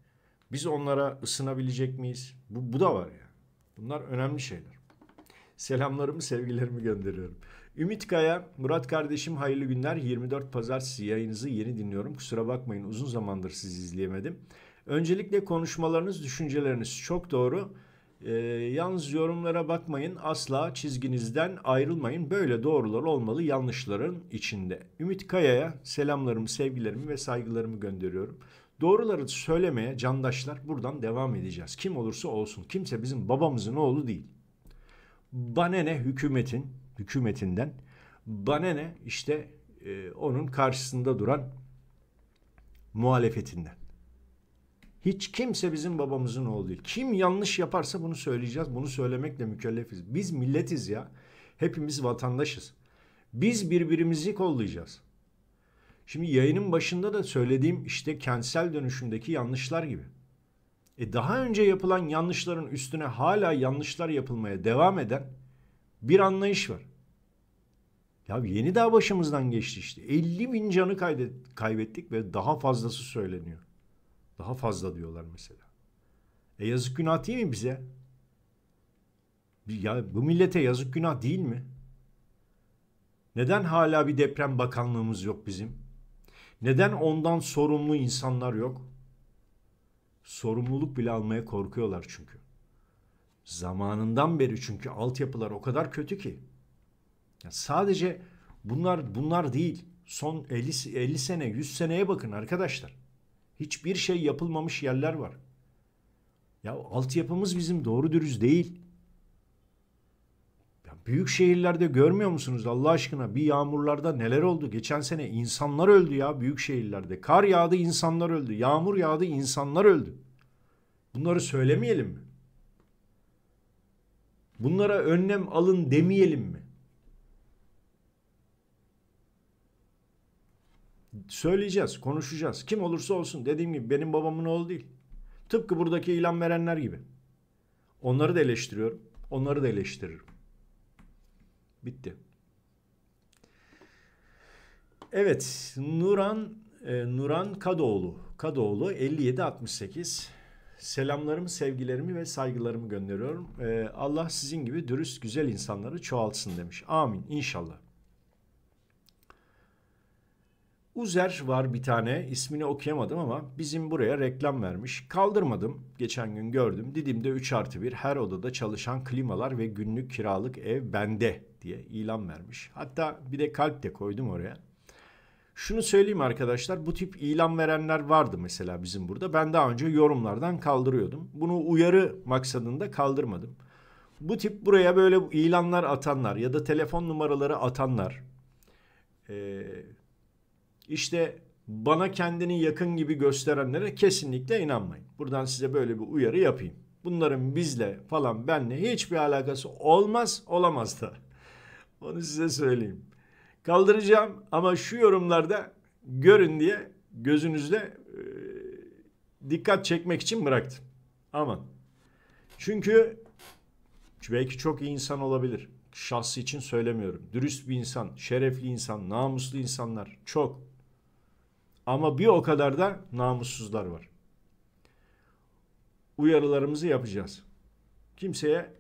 Biz onlara ısınabilecek miyiz? Bu, bu da var ya. Yani. Bunlar önemli şeyler. Selamlarımı, sevgilerimi gönderiyorum. Ümit Kaya, Murat kardeşim hayırlı günler. 24 Pazartesi yayınızı yeni dinliyorum. Kusura bakmayın uzun zamandır sizi izleyemedim. Öncelikle konuşmalarınız, düşünceleriniz çok doğru. E, yalnız yorumlara bakmayın. Asla çizginizden ayrılmayın. Böyle doğrular olmalı yanlışların içinde. Ümit Kaya'ya selamlarımı, sevgilerimi ve saygılarımı gönderiyorum. Doğruları söylemeye candaşlar buradan devam edeceğiz. Kim olursa olsun. Kimse bizim babamızın oğlu değil. Banene hükümetin, hükümetinden. Banene işte e, onun karşısında duran muhalefetinden. Hiç kimse bizim babamızın oğlu değil. Kim yanlış yaparsa bunu söyleyeceğiz. Bunu söylemekle mükellefiz. Biz milletiz ya. Hepimiz vatandaşız. Biz birbirimizi kollayacağız. Şimdi yayının başında da söylediğim işte kentsel dönüşümdeki yanlışlar gibi. E daha önce yapılan yanlışların üstüne hala yanlışlar yapılmaya devam eden bir anlayış var. Ya yeni daha başımızdan geçti işte. 50 bin canı kaybettik ve daha fazlası söyleniyor. Daha fazla diyorlar mesela. E yazık günah değil mi bize? Ya bu millete yazık günah değil mi? Neden hala bir deprem bakanlığımız yok bizim? Neden ondan sorumlu insanlar yok? Sorumluluk bile almaya korkuyorlar çünkü. Zamanından beri çünkü altyapılar o kadar kötü ki. Ya sadece bunlar bunlar değil. Son 50 50 sene, 100 seneye bakın arkadaşlar. Hiçbir şey yapılmamış yerler var. Ya altyapımız bizim doğru dürüst değil. Ya büyük şehirlerde görmüyor musunuz Allah aşkına bir yağmurlarda neler oldu? Geçen sene insanlar öldü ya büyük şehirlerde. Kar yağdı insanlar öldü. Yağmur yağdı insanlar öldü. Bunları söylemeyelim mi? Bunlara önlem alın demeyelim mi? söyleyeceğiz, konuşacağız. Kim olursa olsun dediğim gibi benim babamın oğlu değil. Tıpkı buradaki ilan verenler gibi. Onları da eleştiriyorum. Onları da eleştiririm. Bitti. Evet, Nuran e, Nuran Kadoğlu. Kadoğlu 5768. Selamlarımı, sevgilerimi ve saygılarımı gönderiyorum. E, Allah sizin gibi dürüst, güzel insanları çoğaltsın demiş. Amin inşallah. Uzer var bir tane ismini okuyamadım ama bizim buraya reklam vermiş. Kaldırmadım geçen gün gördüm. Didim'de 3 artı 1 her odada çalışan klimalar ve günlük kiralık ev bende diye ilan vermiş. Hatta bir de kalp de koydum oraya. Şunu söyleyeyim arkadaşlar bu tip ilan verenler vardı mesela bizim burada. Ben daha önce yorumlardan kaldırıyordum. Bunu uyarı maksadında kaldırmadım. Bu tip buraya böyle ilanlar atanlar ya da telefon numaraları atanlar e, işte bana kendini yakın gibi gösterenlere kesinlikle inanmayın. Buradan size böyle bir uyarı yapayım. Bunların bizle falan benle hiçbir alakası olmaz olamaz da. Onu size söyleyeyim. Kaldıracağım ama şu yorumlarda görün diye gözünüzde e, dikkat çekmek için bıraktım. Aman. Çünkü belki çok iyi insan olabilir. Şahsı için söylemiyorum. Dürüst bir insan, şerefli insan, namuslu insanlar çok ama bir o kadar da namussuzlar var. Uyarılarımızı yapacağız. Kimseye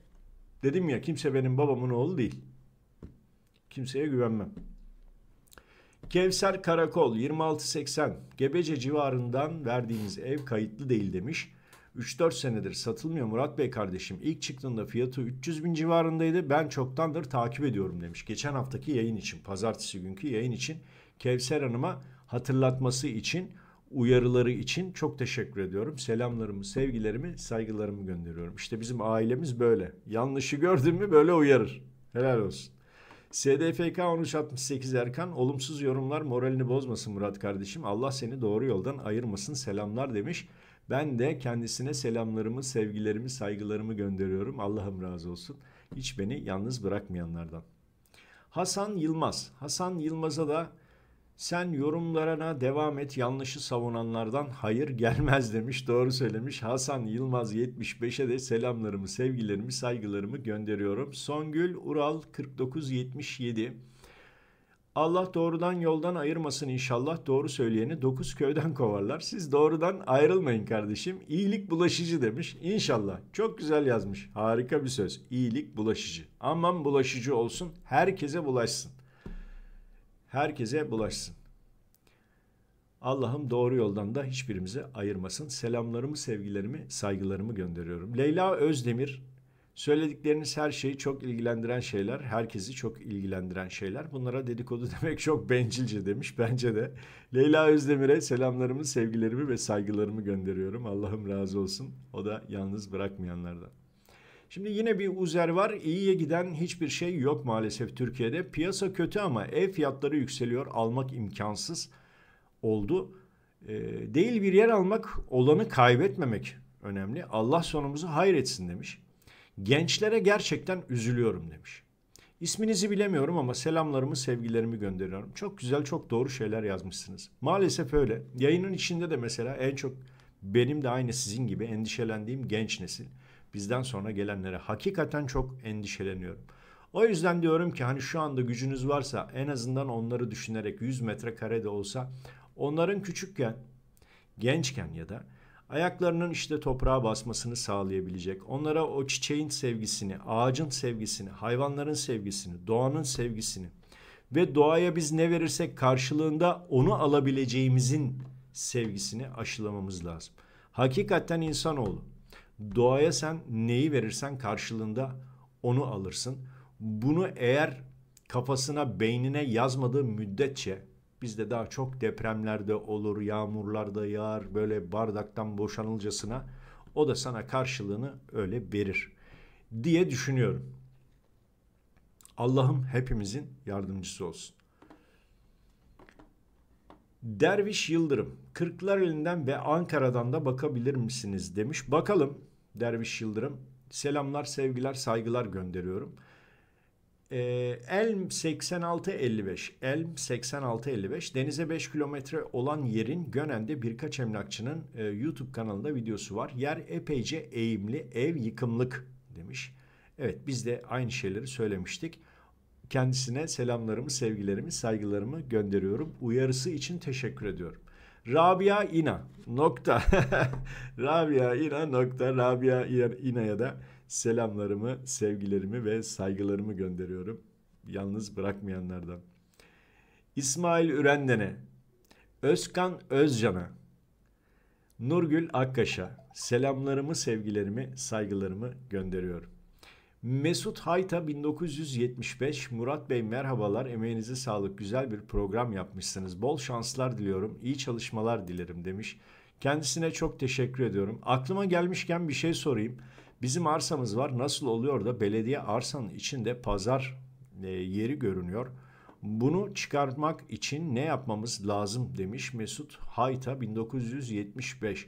dedim ya kimse benim babamın oğlu değil. Kimseye güvenmem. Kevser Karakol 2680 Gebece civarından verdiğiniz ev kayıtlı değil demiş. 3-4 senedir satılmıyor Murat Bey kardeşim. İlk çıktığında fiyatı 300 bin civarındaydı. Ben çoktandır takip ediyorum demiş. Geçen haftaki yayın için, pazartesi günkü yayın için Kevser Hanım'a hatırlatması için, uyarıları için çok teşekkür ediyorum. Selamlarımı, sevgilerimi, saygılarımı gönderiyorum. İşte bizim ailemiz böyle. Yanlışı gördün mü böyle uyarır. Helal olsun. SDFK 1368 Erkan olumsuz yorumlar moralini bozmasın Murat kardeşim. Allah seni doğru yoldan ayırmasın selamlar demiş. Ben de kendisine selamlarımı, sevgilerimi, saygılarımı gönderiyorum. Allah'ım razı olsun. Hiç beni yalnız bırakmayanlardan. Hasan Yılmaz. Hasan Yılmaz'a da sen yorumlarına devam et yanlışı savunanlardan hayır gelmez demiş. Doğru söylemiş. Hasan Yılmaz 75'e de selamlarımı, sevgilerimi, saygılarımı gönderiyorum. Songül Ural 4977 Allah doğrudan yoldan ayırmasın inşallah. Doğru söyleyeni dokuz köyden kovarlar. Siz doğrudan ayrılmayın kardeşim. iyilik bulaşıcı demiş. inşallah Çok güzel yazmış. Harika bir söz. iyilik bulaşıcı. Aman bulaşıcı olsun. Herkese bulaşsın herkese bulaşsın. Allah'ım doğru yoldan da hiçbirimizi ayırmasın. Selamlarımı, sevgilerimi, saygılarımı gönderiyorum. Leyla Özdemir, söyledikleriniz her şeyi çok ilgilendiren şeyler, herkesi çok ilgilendiren şeyler. Bunlara dedikodu demek çok bencilce demiş bence de. Leyla Özdemir'e selamlarımı, sevgilerimi ve saygılarımı gönderiyorum. Allah'ım razı olsun. O da yalnız bırakmayanlardan. Şimdi yine bir uzer var. İyiye giden hiçbir şey yok maalesef Türkiye'de. Piyasa kötü ama ev fiyatları yükseliyor. Almak imkansız oldu. E, değil bir yer almak, olanı kaybetmemek önemli. Allah sonumuzu hayretsin demiş. Gençlere gerçekten üzülüyorum demiş. İsminizi bilemiyorum ama selamlarımı, sevgilerimi gönderiyorum. Çok güzel, çok doğru şeyler yazmışsınız. Maalesef öyle. Yayının içinde de mesela en çok benim de aynı sizin gibi endişelendiğim genç nesil bizden sonra gelenlere hakikaten çok endişeleniyorum. O yüzden diyorum ki hani şu anda gücünüz varsa en azından onları düşünerek 100 metrekare de olsa onların küçükken, gençken ya da ayaklarının işte toprağa basmasını sağlayabilecek, onlara o çiçeğin sevgisini, ağacın sevgisini, hayvanların sevgisini, doğanın sevgisini ve doğaya biz ne verirsek karşılığında onu alabileceğimizin sevgisini aşılamamız lazım. Hakikaten insanoğlu Doğaya sen neyi verirsen karşılığında onu alırsın. Bunu eğer kafasına, beynine yazmadığı müddetçe bizde daha çok depremlerde olur, yağmurlarda yağar, böyle bardaktan boşanılcasına o da sana karşılığını öyle verir diye düşünüyorum. Allah'ım hepimizin yardımcısı olsun. Derviş Yıldırım, Kırklareli'nden ve Ankara'dan da bakabilir misiniz demiş. Bakalım Derviş Yıldırım. Selamlar, sevgiler, saygılar gönderiyorum. Ee, Elm 8655, Elm 8655 denize 5 kilometre olan yerin Gönen'de birkaç emlakçının e, YouTube kanalında videosu var. Yer epeyce eğimli, ev yıkımlık demiş. Evet biz de aynı şeyleri söylemiştik. Kendisine selamlarımı, sevgilerimi, saygılarımı gönderiyorum. Uyarısı için teşekkür ediyorum. Rabia İna nokta Rabia İna nokta Rabia İna'ya da selamlarımı, sevgilerimi ve saygılarımı gönderiyorum. Yalnız bırakmayanlardan. İsmail Ürenden'e, Özkan Özcan'a, Nurgül Akkaş'a selamlarımı, sevgilerimi, saygılarımı gönderiyorum. Mesut Hayta 1975. Murat Bey merhabalar. Emeğinize sağlık. Güzel bir program yapmışsınız. Bol şanslar diliyorum. iyi çalışmalar dilerim demiş. Kendisine çok teşekkür ediyorum. Aklıma gelmişken bir şey sorayım. Bizim arsamız var. Nasıl oluyor da belediye arsanın içinde pazar e, yeri görünüyor. Bunu çıkartmak için ne yapmamız lazım demiş Mesut Hayta 1975.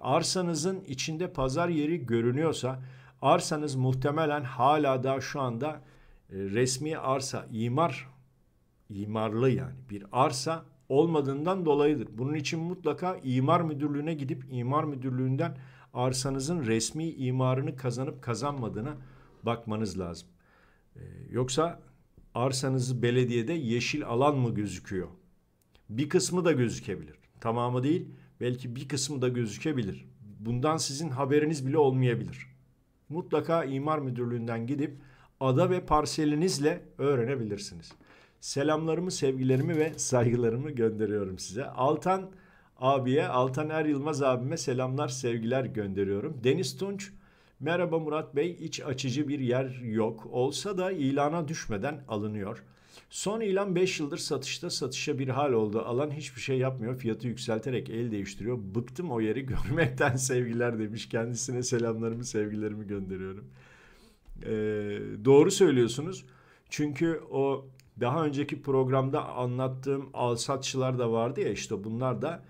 Arsanızın içinde pazar yeri görünüyorsa Arsanız muhtemelen hala da şu anda e, resmi arsa, imar, imarlı yani bir arsa olmadığından dolayıdır. Bunun için mutlaka imar müdürlüğüne gidip imar müdürlüğünden arsanızın resmi imarını kazanıp kazanmadığına bakmanız lazım. E, yoksa arsanızı belediyede yeşil alan mı gözüküyor? Bir kısmı da gözükebilir. Tamamı değil belki bir kısmı da gözükebilir. Bundan sizin haberiniz bile olmayabilir mutlaka imar müdürlüğünden gidip ada ve parselinizle öğrenebilirsiniz. Selamlarımı, sevgilerimi ve saygılarımı gönderiyorum size. Altan abiye, Altan Er Yılmaz abime selamlar, sevgiler gönderiyorum. Deniz Tunç, merhaba Murat Bey, iç açıcı bir yer yok. Olsa da ilana düşmeden alınıyor. Son ilan 5 yıldır satışta satışa bir hal oldu. Alan hiçbir şey yapmıyor. Fiyatı yükselterek el değiştiriyor. Bıktım o yeri görmekten sevgiler demiş. Kendisine selamlarımı sevgilerimi gönderiyorum. Ee, doğru söylüyorsunuz. Çünkü o daha önceki programda anlattığım alsatçılar da vardı ya işte bunlar da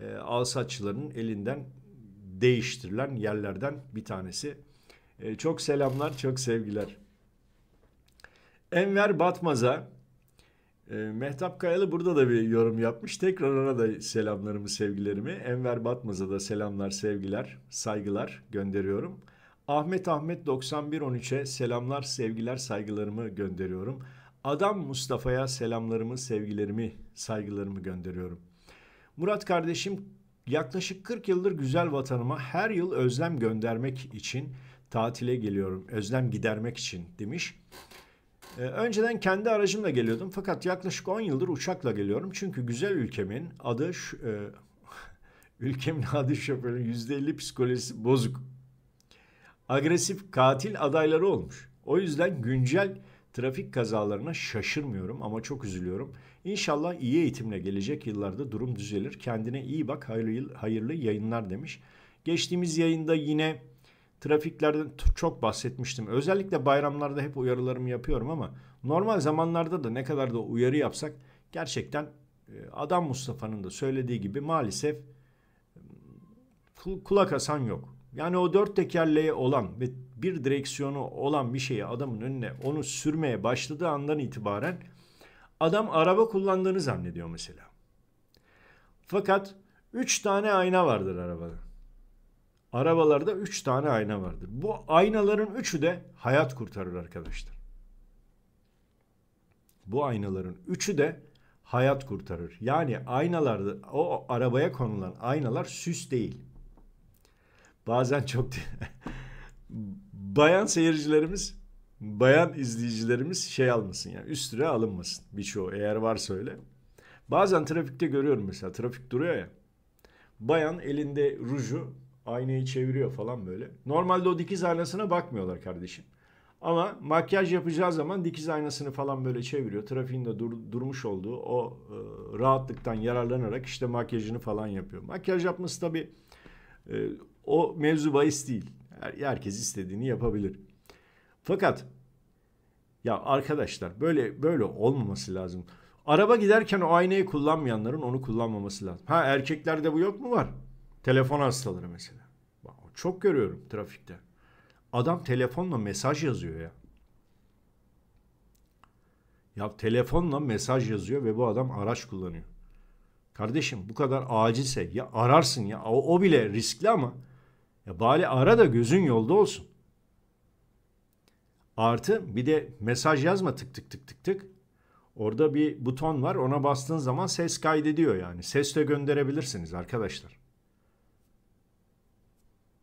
e, alsatçıların elinden değiştirilen yerlerden bir tanesi. E, çok selamlar, çok sevgiler. Enver Batmaz'a e, Mehtap Kayalı burada da bir yorum yapmış. Tekrar ona da selamlarımı, sevgilerimi. Enver Batmaz'a da selamlar, sevgiler, saygılar gönderiyorum. Ahmet Ahmet 9113'e selamlar, sevgiler, saygılarımı gönderiyorum. Adam Mustafa'ya selamlarımı, sevgilerimi, saygılarımı gönderiyorum. Murat kardeşim yaklaşık 40 yıldır güzel vatanıma her yıl özlem göndermek için tatile geliyorum. Özlem gidermek için demiş. Ee, önceden kendi aracımla geliyordum fakat yaklaşık 10 yıldır uçakla geliyorum. Çünkü güzel ülkemin adı şu, e, ülkemin adı şoförün %50 psikolojisi bozuk. Agresif katil adayları olmuş. O yüzden güncel trafik kazalarına şaşırmıyorum ama çok üzülüyorum. İnşallah iyi eğitimle gelecek yıllarda durum düzelir. Kendine iyi bak, hayırlı, hayırlı yayınlar demiş. Geçtiğimiz yayında yine trafiklerden çok bahsetmiştim. Özellikle bayramlarda hep uyarılarımı yapıyorum ama normal zamanlarda da ne kadar da uyarı yapsak gerçekten e, adam Mustafa'nın da söylediği gibi maalesef e, kulak asan yok. Yani o dört tekerleği olan ve bir direksiyonu olan bir şeyi adamın önüne onu sürmeye başladığı andan itibaren adam araba kullandığını zannediyor mesela. Fakat üç tane ayna vardır arabada arabalarda 3 tane ayna vardır. Bu aynaların üçü de hayat kurtarır arkadaşlar. Bu aynaların üçü de hayat kurtarır. Yani aynalarda o arabaya konulan aynalar süs değil. Bazen çok bayan seyircilerimiz, bayan izleyicilerimiz şey almasın yani üstüne alınmasın birçoğu eğer varsa öyle. Bazen trafikte görüyorum mesela trafik duruyor ya. Bayan elinde ruju aynayı çeviriyor falan böyle. Normalde o dikiz aynasına bakmıyorlar kardeşim. Ama makyaj yapacağı zaman dikiz aynasını falan böyle çeviriyor. Trafiğin de dur, durmuş olduğu o e, rahatlıktan yararlanarak işte makyajını falan yapıyor. Makyaj yapması tabii e, o mevzu bahis değil. Her, herkes istediğini yapabilir. Fakat ya arkadaşlar böyle böyle olmaması lazım. Araba giderken o aynayı kullanmayanların onu kullanmaması lazım. Ha erkeklerde bu yok mu var? Telefon hastaları mesela. Çok görüyorum trafikte. Adam telefonla mesaj yazıyor ya. Ya telefonla mesaj yazıyor ve bu adam araç kullanıyor. Kardeşim bu kadar acilse ya ararsın ya o, o bile riskli ama ya bari ara da gözün yolda olsun. Artı bir de mesaj yazma tık tık tık tık tık. Orada bir buton var ona bastığın zaman ses kaydediyor yani. Ses de gönderebilirsiniz arkadaşlar.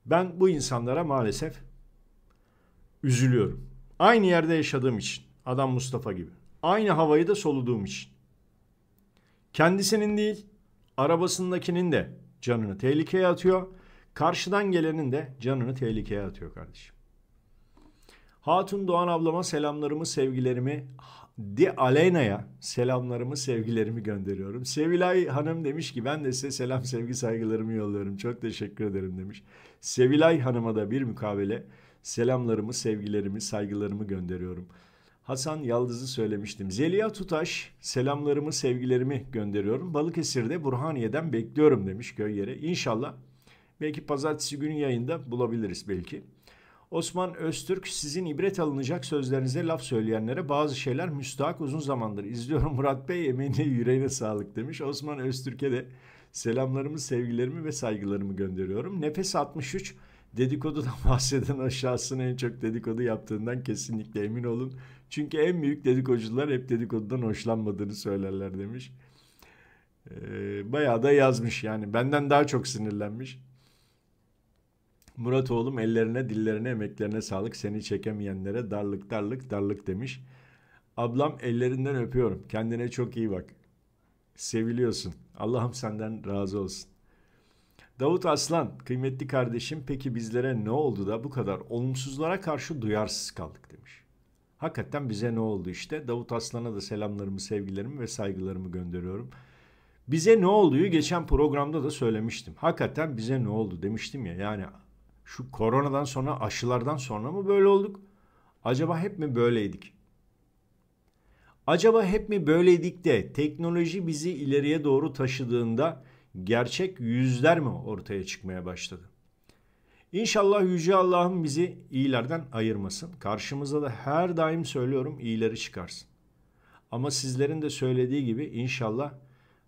Ben bu insanlara maalesef üzülüyorum. Aynı yerde yaşadığım için. Adam Mustafa gibi. Aynı havayı da soluduğum için. Kendisinin değil, arabasındakinin de canını tehlikeye atıyor. Karşıdan gelenin de canını tehlikeye atıyor kardeşim. Hatun Doğan ablama selamlarımı, sevgilerimi Di Aleyna'ya selamlarımı, sevgilerimi gönderiyorum. Sevilay Hanım demiş ki ben de size selam, sevgi, saygılarımı yolluyorum. Çok teşekkür ederim demiş. Sevilay Hanım'a da bir mukabele. selamlarımı, sevgilerimi, saygılarımı gönderiyorum. Hasan Yaldız'ı söylemiştim. Zeliha Tutaş selamlarımı, sevgilerimi gönderiyorum. Balıkesir'de Burhaniye'den bekliyorum demiş köy yere. İnşallah belki pazartesi günü yayında bulabiliriz belki. Osman Öztürk sizin ibret alınacak sözlerinize laf söyleyenlere bazı şeyler müstahak uzun zamandır. izliyorum Murat Bey emeğine yüreğine sağlık demiş. Osman Öztürk'e de selamlarımı, sevgilerimi ve saygılarımı gönderiyorum. Nefes 63 dedikodudan bahseden aşağısına en çok dedikodu yaptığından kesinlikle emin olun. Çünkü en büyük dedikocular hep dedikodudan hoşlanmadığını söylerler demiş. Ee, bayağı da yazmış yani benden daha çok sinirlenmiş. Murat oğlum ellerine, dillerine, emeklerine sağlık. Seni çekemeyenlere darlık darlık darlık demiş. Ablam ellerinden öpüyorum. Kendine çok iyi bak. Seviliyorsun. Allah'ım senden razı olsun. Davut Aslan, kıymetli kardeşim peki bizlere ne oldu da bu kadar olumsuzlara karşı duyarsız kaldık demiş. Hakikaten bize ne oldu işte. Davut Aslan'a da selamlarımı, sevgilerimi ve saygılarımı gönderiyorum. Bize ne olduğu geçen programda da söylemiştim. Hakikaten bize ne oldu demiştim ya. Yani şu koronadan sonra aşılardan sonra mı böyle olduk? Acaba hep mi böyleydik? Acaba hep mi böyleydik de teknoloji bizi ileriye doğru taşıdığında gerçek yüzler mi ortaya çıkmaya başladı? İnşallah Yüce Allah'ım bizi iyilerden ayırmasın. Karşımıza da her daim söylüyorum iyileri çıkarsın. Ama sizlerin de söylediği gibi inşallah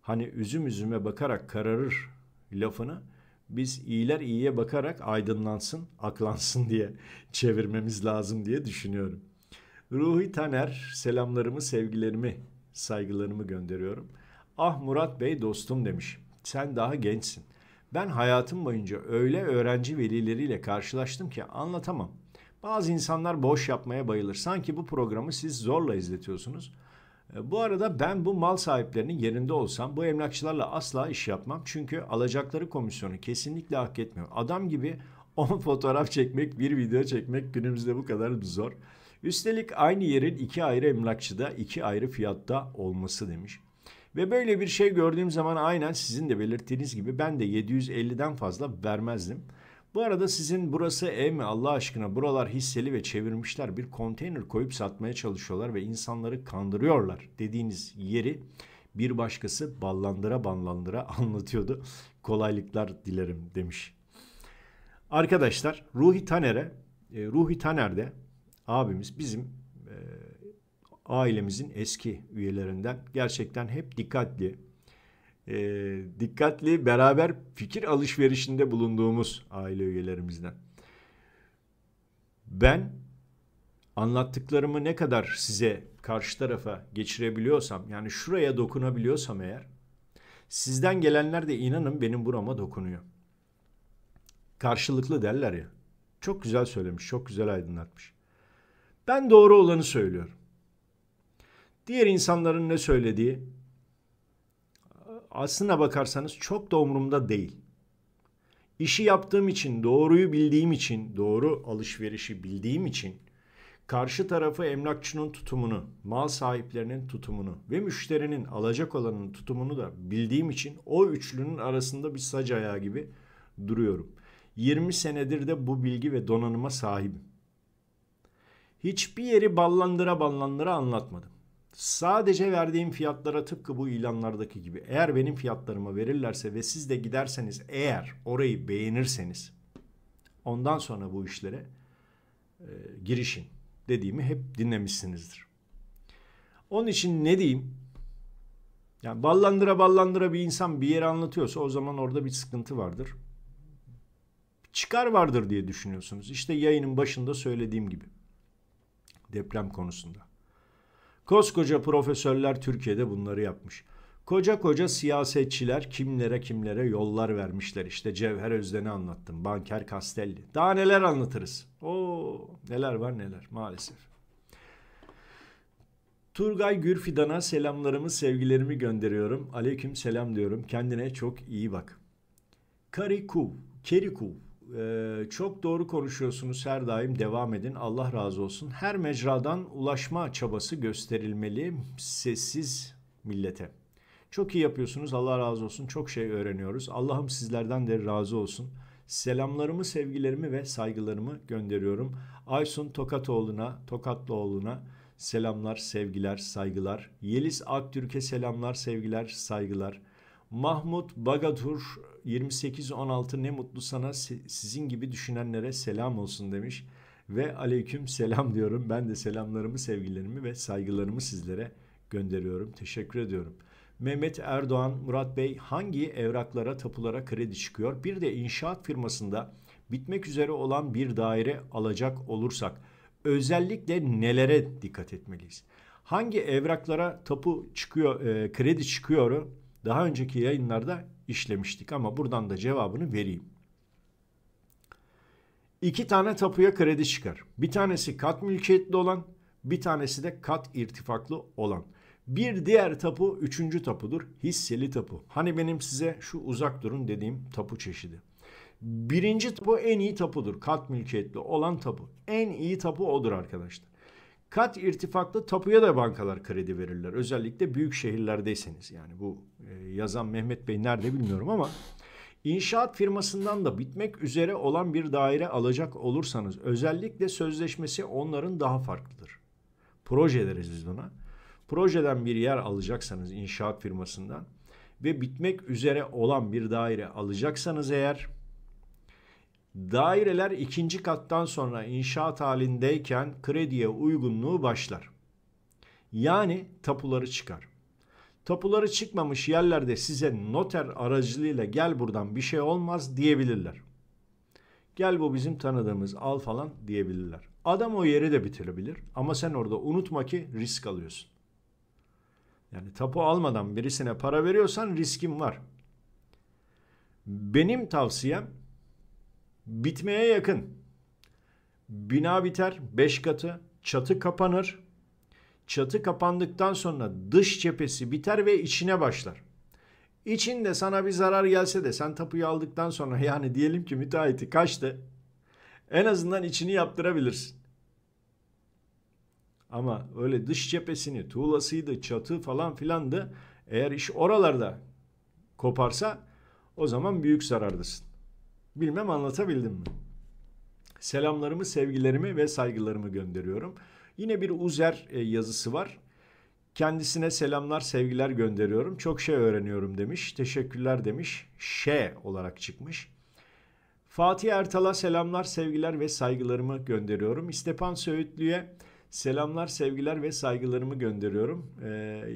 hani üzüm üzüme bakarak kararır lafını biz iyiler iyiye bakarak aydınlansın, aklansın diye çevirmemiz lazım diye düşünüyorum. Ruhi Taner selamlarımı, sevgilerimi, saygılarımı gönderiyorum. Ah Murat Bey dostum demiş. Sen daha gençsin. Ben hayatım boyunca öyle öğrenci velileriyle karşılaştım ki anlatamam. Bazı insanlar boş yapmaya bayılır. Sanki bu programı siz zorla izletiyorsunuz. E, bu arada ben bu mal sahiplerinin yerinde olsam bu emlakçılarla asla iş yapmam. Çünkü alacakları komisyonu kesinlikle hak etmiyor. Adam gibi 10 fotoğraf çekmek, bir video çekmek günümüzde bu kadar zor. Üstelik aynı yerin iki ayrı emlakçıda, iki ayrı fiyatta olması demiş. Ve böyle bir şey gördüğüm zaman aynen sizin de belirttiğiniz gibi ben de 750'den fazla vermezdim. Bu arada sizin burası ev mi Allah aşkına buralar hisseli ve çevirmişler bir konteyner koyup satmaya çalışıyorlar ve insanları kandırıyorlar dediğiniz yeri bir başkası ballandıra ballandıra anlatıyordu. Kolaylıklar dilerim demiş. Arkadaşlar Ruhi Taner'e e, Ruhi tanerde abimiz bizim e, ailemizin eski üyelerinden gerçekten hep dikkatli e, dikkatli beraber fikir alışverişinde bulunduğumuz aile üyelerimizden. Ben anlattıklarımı ne kadar size karşı tarafa geçirebiliyorsam yani şuraya dokunabiliyorsam eğer sizden gelenler de inanın benim burama dokunuyor. Karşılıklı derler ya. Çok güzel söylemiş, çok güzel aydınlatmış. Ben doğru olanı söylüyorum. Diğer insanların ne söylediği aslına bakarsanız çok da umurumda değil. İşi yaptığım için, doğruyu bildiğim için, doğru alışverişi bildiğim için karşı tarafı emlakçının tutumunu, mal sahiplerinin tutumunu ve müşterinin alacak olanın tutumunu da bildiğim için o üçlünün arasında bir sac ayağı gibi duruyorum. 20 senedir de bu bilgi ve donanıma sahibim. Hiçbir yeri ballandıra ballandıra anlatmadım. Sadece verdiğim fiyatlara tıpkı bu ilanlardaki gibi eğer benim fiyatlarımı verirlerse ve siz de giderseniz eğer orayı beğenirseniz ondan sonra bu işlere e, girişin dediğimi hep dinlemişsinizdir. Onun için ne diyeyim? Yani ballandıra ballandıra bir insan bir yere anlatıyorsa o zaman orada bir sıkıntı vardır. Çıkar vardır diye düşünüyorsunuz. İşte yayının başında söylediğim gibi. Deprem konusunda. Koskoca profesörler Türkiye'de bunları yapmış. Koca koca siyasetçiler kimlere kimlere yollar vermişler. İşte Cevher Özden'i anlattım. Banker Castelli. Daha neler anlatırız. Oo, neler var neler maalesef. Turgay Gürfidan'a selamlarımı, sevgilerimi gönderiyorum. Aleyküm selam diyorum. Kendine çok iyi bak. Karikuv, Kerikuv ee, çok doğru konuşuyorsunuz her daim devam edin Allah razı olsun. Her mecradan ulaşma çabası gösterilmeli sessiz millete. Çok iyi yapıyorsunuz Allah razı olsun çok şey öğreniyoruz. Allah'ım sizlerden de razı olsun. Selamlarımı, sevgilerimi ve saygılarımı gönderiyorum. Aysun Tokatoğlu'na, Tokatlıoğlu'na selamlar, sevgiler, saygılar. Yeliz Aktürk'e selamlar, sevgiler, saygılar. Mahmut Bagatur 28-16 ne mutlu sana sizin gibi düşünenlere selam olsun demiş. Ve aleyküm selam diyorum. Ben de selamlarımı, sevgilerimi ve saygılarımı sizlere gönderiyorum. Teşekkür ediyorum. Mehmet Erdoğan, Murat Bey hangi evraklara, tapulara kredi çıkıyor? Bir de inşaat firmasında bitmek üzere olan bir daire alacak olursak özellikle nelere dikkat etmeliyiz? Hangi evraklara tapu çıkıyor, e, kredi çıkıyor daha önceki yayınlarda işlemiştik ama buradan da cevabını vereyim. İki tane tapuya kredi çıkar. Bir tanesi kat mülkiyetli olan, bir tanesi de kat irtifaklı olan. Bir diğer tapu üçüncü tapudur. Hisseli tapu. Hani benim size şu uzak durun dediğim tapu çeşidi. Birinci tapu en iyi tapudur. Kat mülkiyetli olan tapu. En iyi tapu odur arkadaşlar. Kat irtifaklı tapuya da bankalar kredi verirler. Özellikle büyük şehirlerdeyseniz. Yani bu e, yazan Mehmet Bey nerede bilmiyorum ama inşaat firmasından da bitmek üzere olan bir daire alacak olursanız özellikle sözleşmesi onların daha farklıdır. Proje deriz biz buna. Projeden bir yer alacaksanız inşaat firmasından ve bitmek üzere olan bir daire alacaksanız eğer Daireler ikinci kattan sonra inşaat halindeyken krediye uygunluğu başlar. Yani tapuları çıkar. Tapuları çıkmamış yerlerde size noter aracılığıyla gel buradan bir şey olmaz diyebilirler. Gel bu bizim tanıdığımız al falan diyebilirler. Adam o yeri de bitirebilir ama sen orada unutma ki risk alıyorsun. Yani tapu almadan birisine para veriyorsan riskin var. Benim tavsiyem bitmeye yakın. Bina biter 5 katı, çatı kapanır. Çatı kapandıktan sonra dış cephesi biter ve içine başlar. İçinde sana bir zarar gelse de sen tapuyu aldıktan sonra yani diyelim ki müteahhiti kaçtı. En azından içini yaptırabilirsin. Ama öyle dış cephesini tuğlasıydı, çatı falan filandı. Eğer iş oralarda koparsa o zaman büyük zarardasın. Bilmem anlatabildim mi? Selamlarımı, sevgilerimi ve saygılarımı gönderiyorum. Yine bir Uzer e, yazısı var. Kendisine selamlar, sevgiler gönderiyorum. Çok şey öğreniyorum demiş. Teşekkürler demiş. Ş olarak çıkmış. Fatih Ertal'a selamlar, sevgiler ve saygılarımı gönderiyorum. İstepan Söğütlü'ye selamlar, sevgiler ve saygılarımı gönderiyorum. Ee,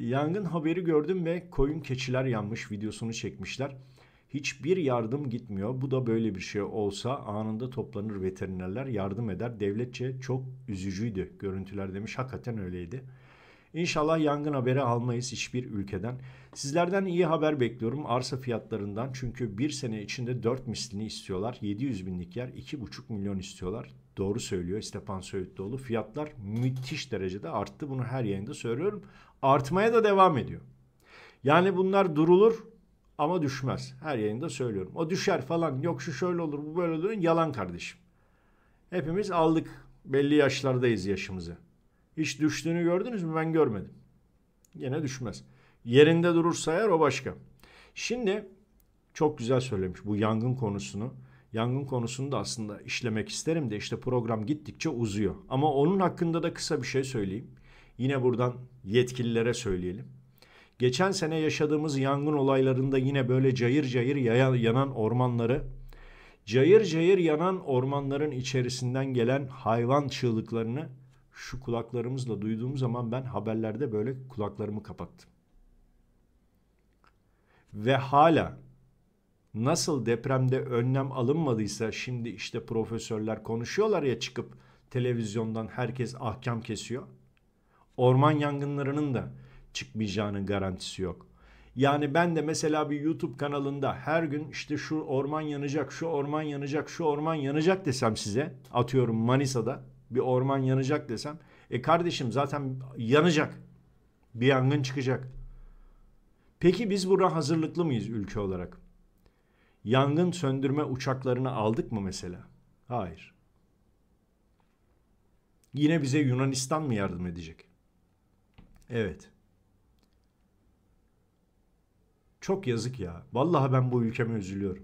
yangın haberi gördüm ve koyun keçiler yanmış videosunu çekmişler. Hiçbir yardım gitmiyor. Bu da böyle bir şey olsa anında toplanır veterinerler yardım eder. Devletçe çok üzücüydü görüntüler demiş. Hakikaten öyleydi. İnşallah yangın haberi almayız hiçbir ülkeden. Sizlerden iyi haber bekliyorum arsa fiyatlarından. Çünkü bir sene içinde 4 mislini istiyorlar. 700 binlik yer 2,5 milyon istiyorlar. Doğru söylüyor Stepan Söğütlüoğlu. Fiyatlar müthiş derecede arttı. Bunu her yayında söylüyorum. Artmaya da devam ediyor. Yani bunlar durulur ama düşmez. Her yayında söylüyorum. O düşer falan yok şu şöyle olur bu böyle olur yalan kardeşim. Hepimiz aldık belli yaşlardayız yaşımızı. Hiç düştüğünü gördünüz mü? Ben görmedim. Yine düşmez. Yerinde durursa eğer o başka. Şimdi çok güzel söylemiş bu yangın konusunu. Yangın konusunu da aslında işlemek isterim de işte program gittikçe uzuyor. Ama onun hakkında da kısa bir şey söyleyeyim. Yine buradan yetkililere söyleyelim. Geçen sene yaşadığımız yangın olaylarında yine böyle cayır cayır yanan ormanları, cayır cayır yanan ormanların içerisinden gelen hayvan çığlıklarını şu kulaklarımızla duyduğum zaman ben haberlerde böyle kulaklarımı kapattım. Ve hala nasıl depremde önlem alınmadıysa şimdi işte profesörler konuşuyorlar ya çıkıp televizyondan herkes ahkam kesiyor. Orman yangınlarının da çıkmayacağının garantisi yok. Yani ben de mesela bir YouTube kanalında her gün işte şu orman yanacak, şu orman yanacak, şu orman yanacak desem size atıyorum Manisa'da bir orman yanacak desem e kardeşim zaten yanacak. Bir yangın çıkacak. Peki biz burada hazırlıklı mıyız ülke olarak? Yangın söndürme uçaklarını aldık mı mesela? Hayır. Yine bize Yunanistan mı yardım edecek? Evet. Çok yazık ya. Vallahi ben bu ülkeme üzülüyorum.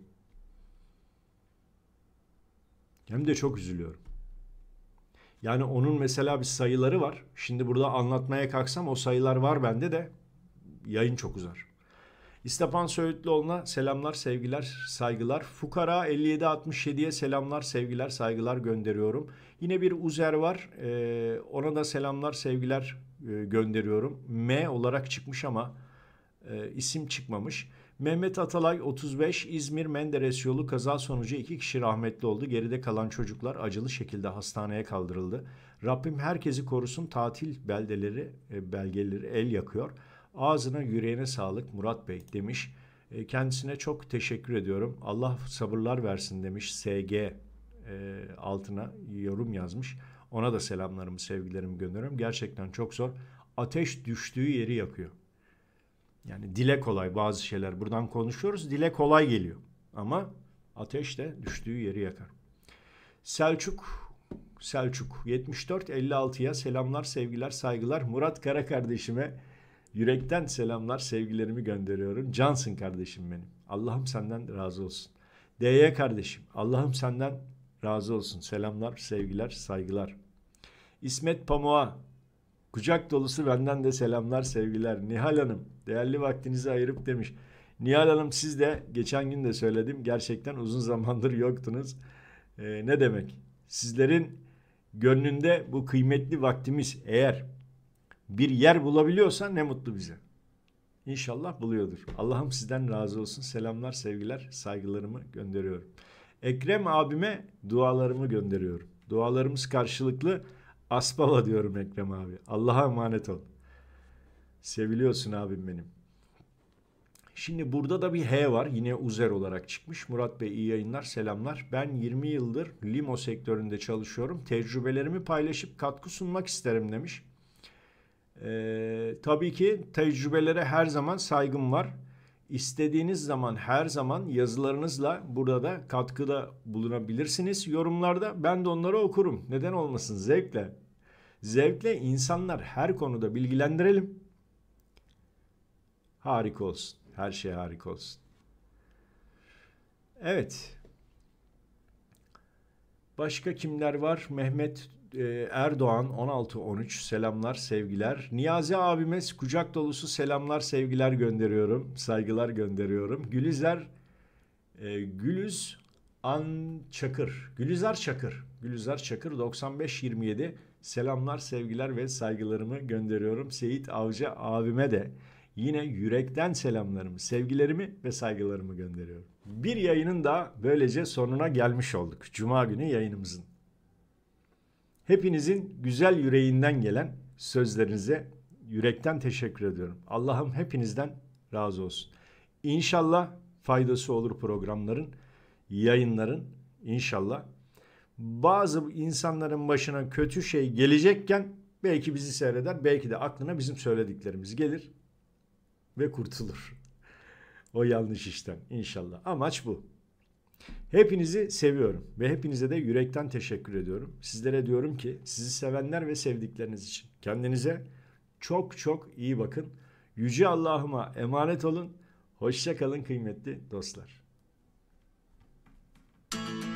Hem de çok üzülüyorum. Yani onun mesela bir sayıları var. Şimdi burada anlatmaya kalksam o sayılar var bende de yayın çok uzar. İstapan Söğütlüoğlu'na selamlar, sevgiler, saygılar. Fukara 5767'ye selamlar, sevgiler, saygılar gönderiyorum. Yine bir Uzer var. Ee, ona da selamlar, sevgiler e, gönderiyorum. M olarak çıkmış ama e, isim çıkmamış. Mehmet Atalay 35 İzmir Menderes yolu kaza sonucu iki kişi rahmetli oldu. Geride kalan çocuklar acılı şekilde hastaneye kaldırıldı. Rabbim herkesi korusun tatil beldeleri e, belgeleri el yakıyor. Ağzına yüreğine sağlık Murat Bey demiş. E, kendisine çok teşekkür ediyorum. Allah sabırlar versin demiş SG e, altına yorum yazmış. Ona da selamlarımı sevgilerimi gönderiyorum. Gerçekten çok zor. Ateş düştüğü yeri yakıyor. Yani dile kolay bazı şeyler. Buradan konuşuyoruz. Dile kolay geliyor. Ama ateş de düştüğü yeri yakar. Selçuk Selçuk 74 56'ya selamlar, sevgiler, saygılar. Murat Kara kardeşime yürekten selamlar, sevgilerimi gönderiyorum. Cansın kardeşim benim. Allah'ım senden razı olsun. D'ye kardeşim, Allah'ım senden razı olsun. Selamlar, sevgiler, saygılar. İsmet Pamuk'a Kucak dolusu benden de selamlar sevgiler. Nihal Hanım değerli vaktinizi ayırıp demiş. Nihal Hanım siz de geçen gün de söyledim gerçekten uzun zamandır yoktunuz. Ee, ne demek? Sizlerin gönlünde bu kıymetli vaktimiz eğer bir yer bulabiliyorsa ne mutlu bize. İnşallah buluyordur. Allah'ım sizden razı olsun. Selamlar, sevgiler, saygılarımı gönderiyorum. Ekrem abime dualarımı gönderiyorum. Dualarımız karşılıklı. Aspava diyorum Ekrem abi. Allah'a emanet ol. Seviliyorsun abim benim. Şimdi burada da bir H var. Yine Uzer olarak çıkmış. Murat Bey iyi yayınlar, selamlar. Ben 20 yıldır limo sektöründe çalışıyorum. Tecrübelerimi paylaşıp katkı sunmak isterim demiş. Ee, tabii ki tecrübelere her zaman saygım var. İstediğiniz zaman her zaman yazılarınızla burada da katkıda bulunabilirsiniz yorumlarda. Ben de onları okurum. Neden olmasın zevkle. Zevkle insanlar her konuda bilgilendirelim. Harika olsun. Her şey harika olsun. Evet. Başka kimler var? Mehmet ee, Erdoğan 16 13 selamlar sevgiler. Niyazi abime kucak dolusu selamlar sevgiler gönderiyorum. Saygılar gönderiyorum. Gülizler e, Gülüz An Çakır. Gülizar Çakır. Gülizar Çakır 9527 selamlar sevgiler ve saygılarımı gönderiyorum. Seyit Avcı abime de yine yürekten selamlarımı, sevgilerimi ve saygılarımı gönderiyorum. Bir yayının da böylece sonuna gelmiş olduk. Cuma günü yayınımızın. Hepinizin güzel yüreğinden gelen sözlerinize yürekten teşekkür ediyorum. Allah'ım hepinizden razı olsun. İnşallah faydası olur programların, yayınların İnşallah Bazı insanların başına kötü şey gelecekken belki bizi seyreder, belki de aklına bizim söylediklerimiz gelir ve kurtulur. o yanlış işten inşallah. Amaç bu. Hepinizi seviyorum ve hepinize de yürekten teşekkür ediyorum. Sizlere diyorum ki sizi sevenler ve sevdikleriniz için kendinize çok çok iyi bakın. Yüce Allah'ıma emanet olun. Hoşça kalın kıymetli dostlar. Müzik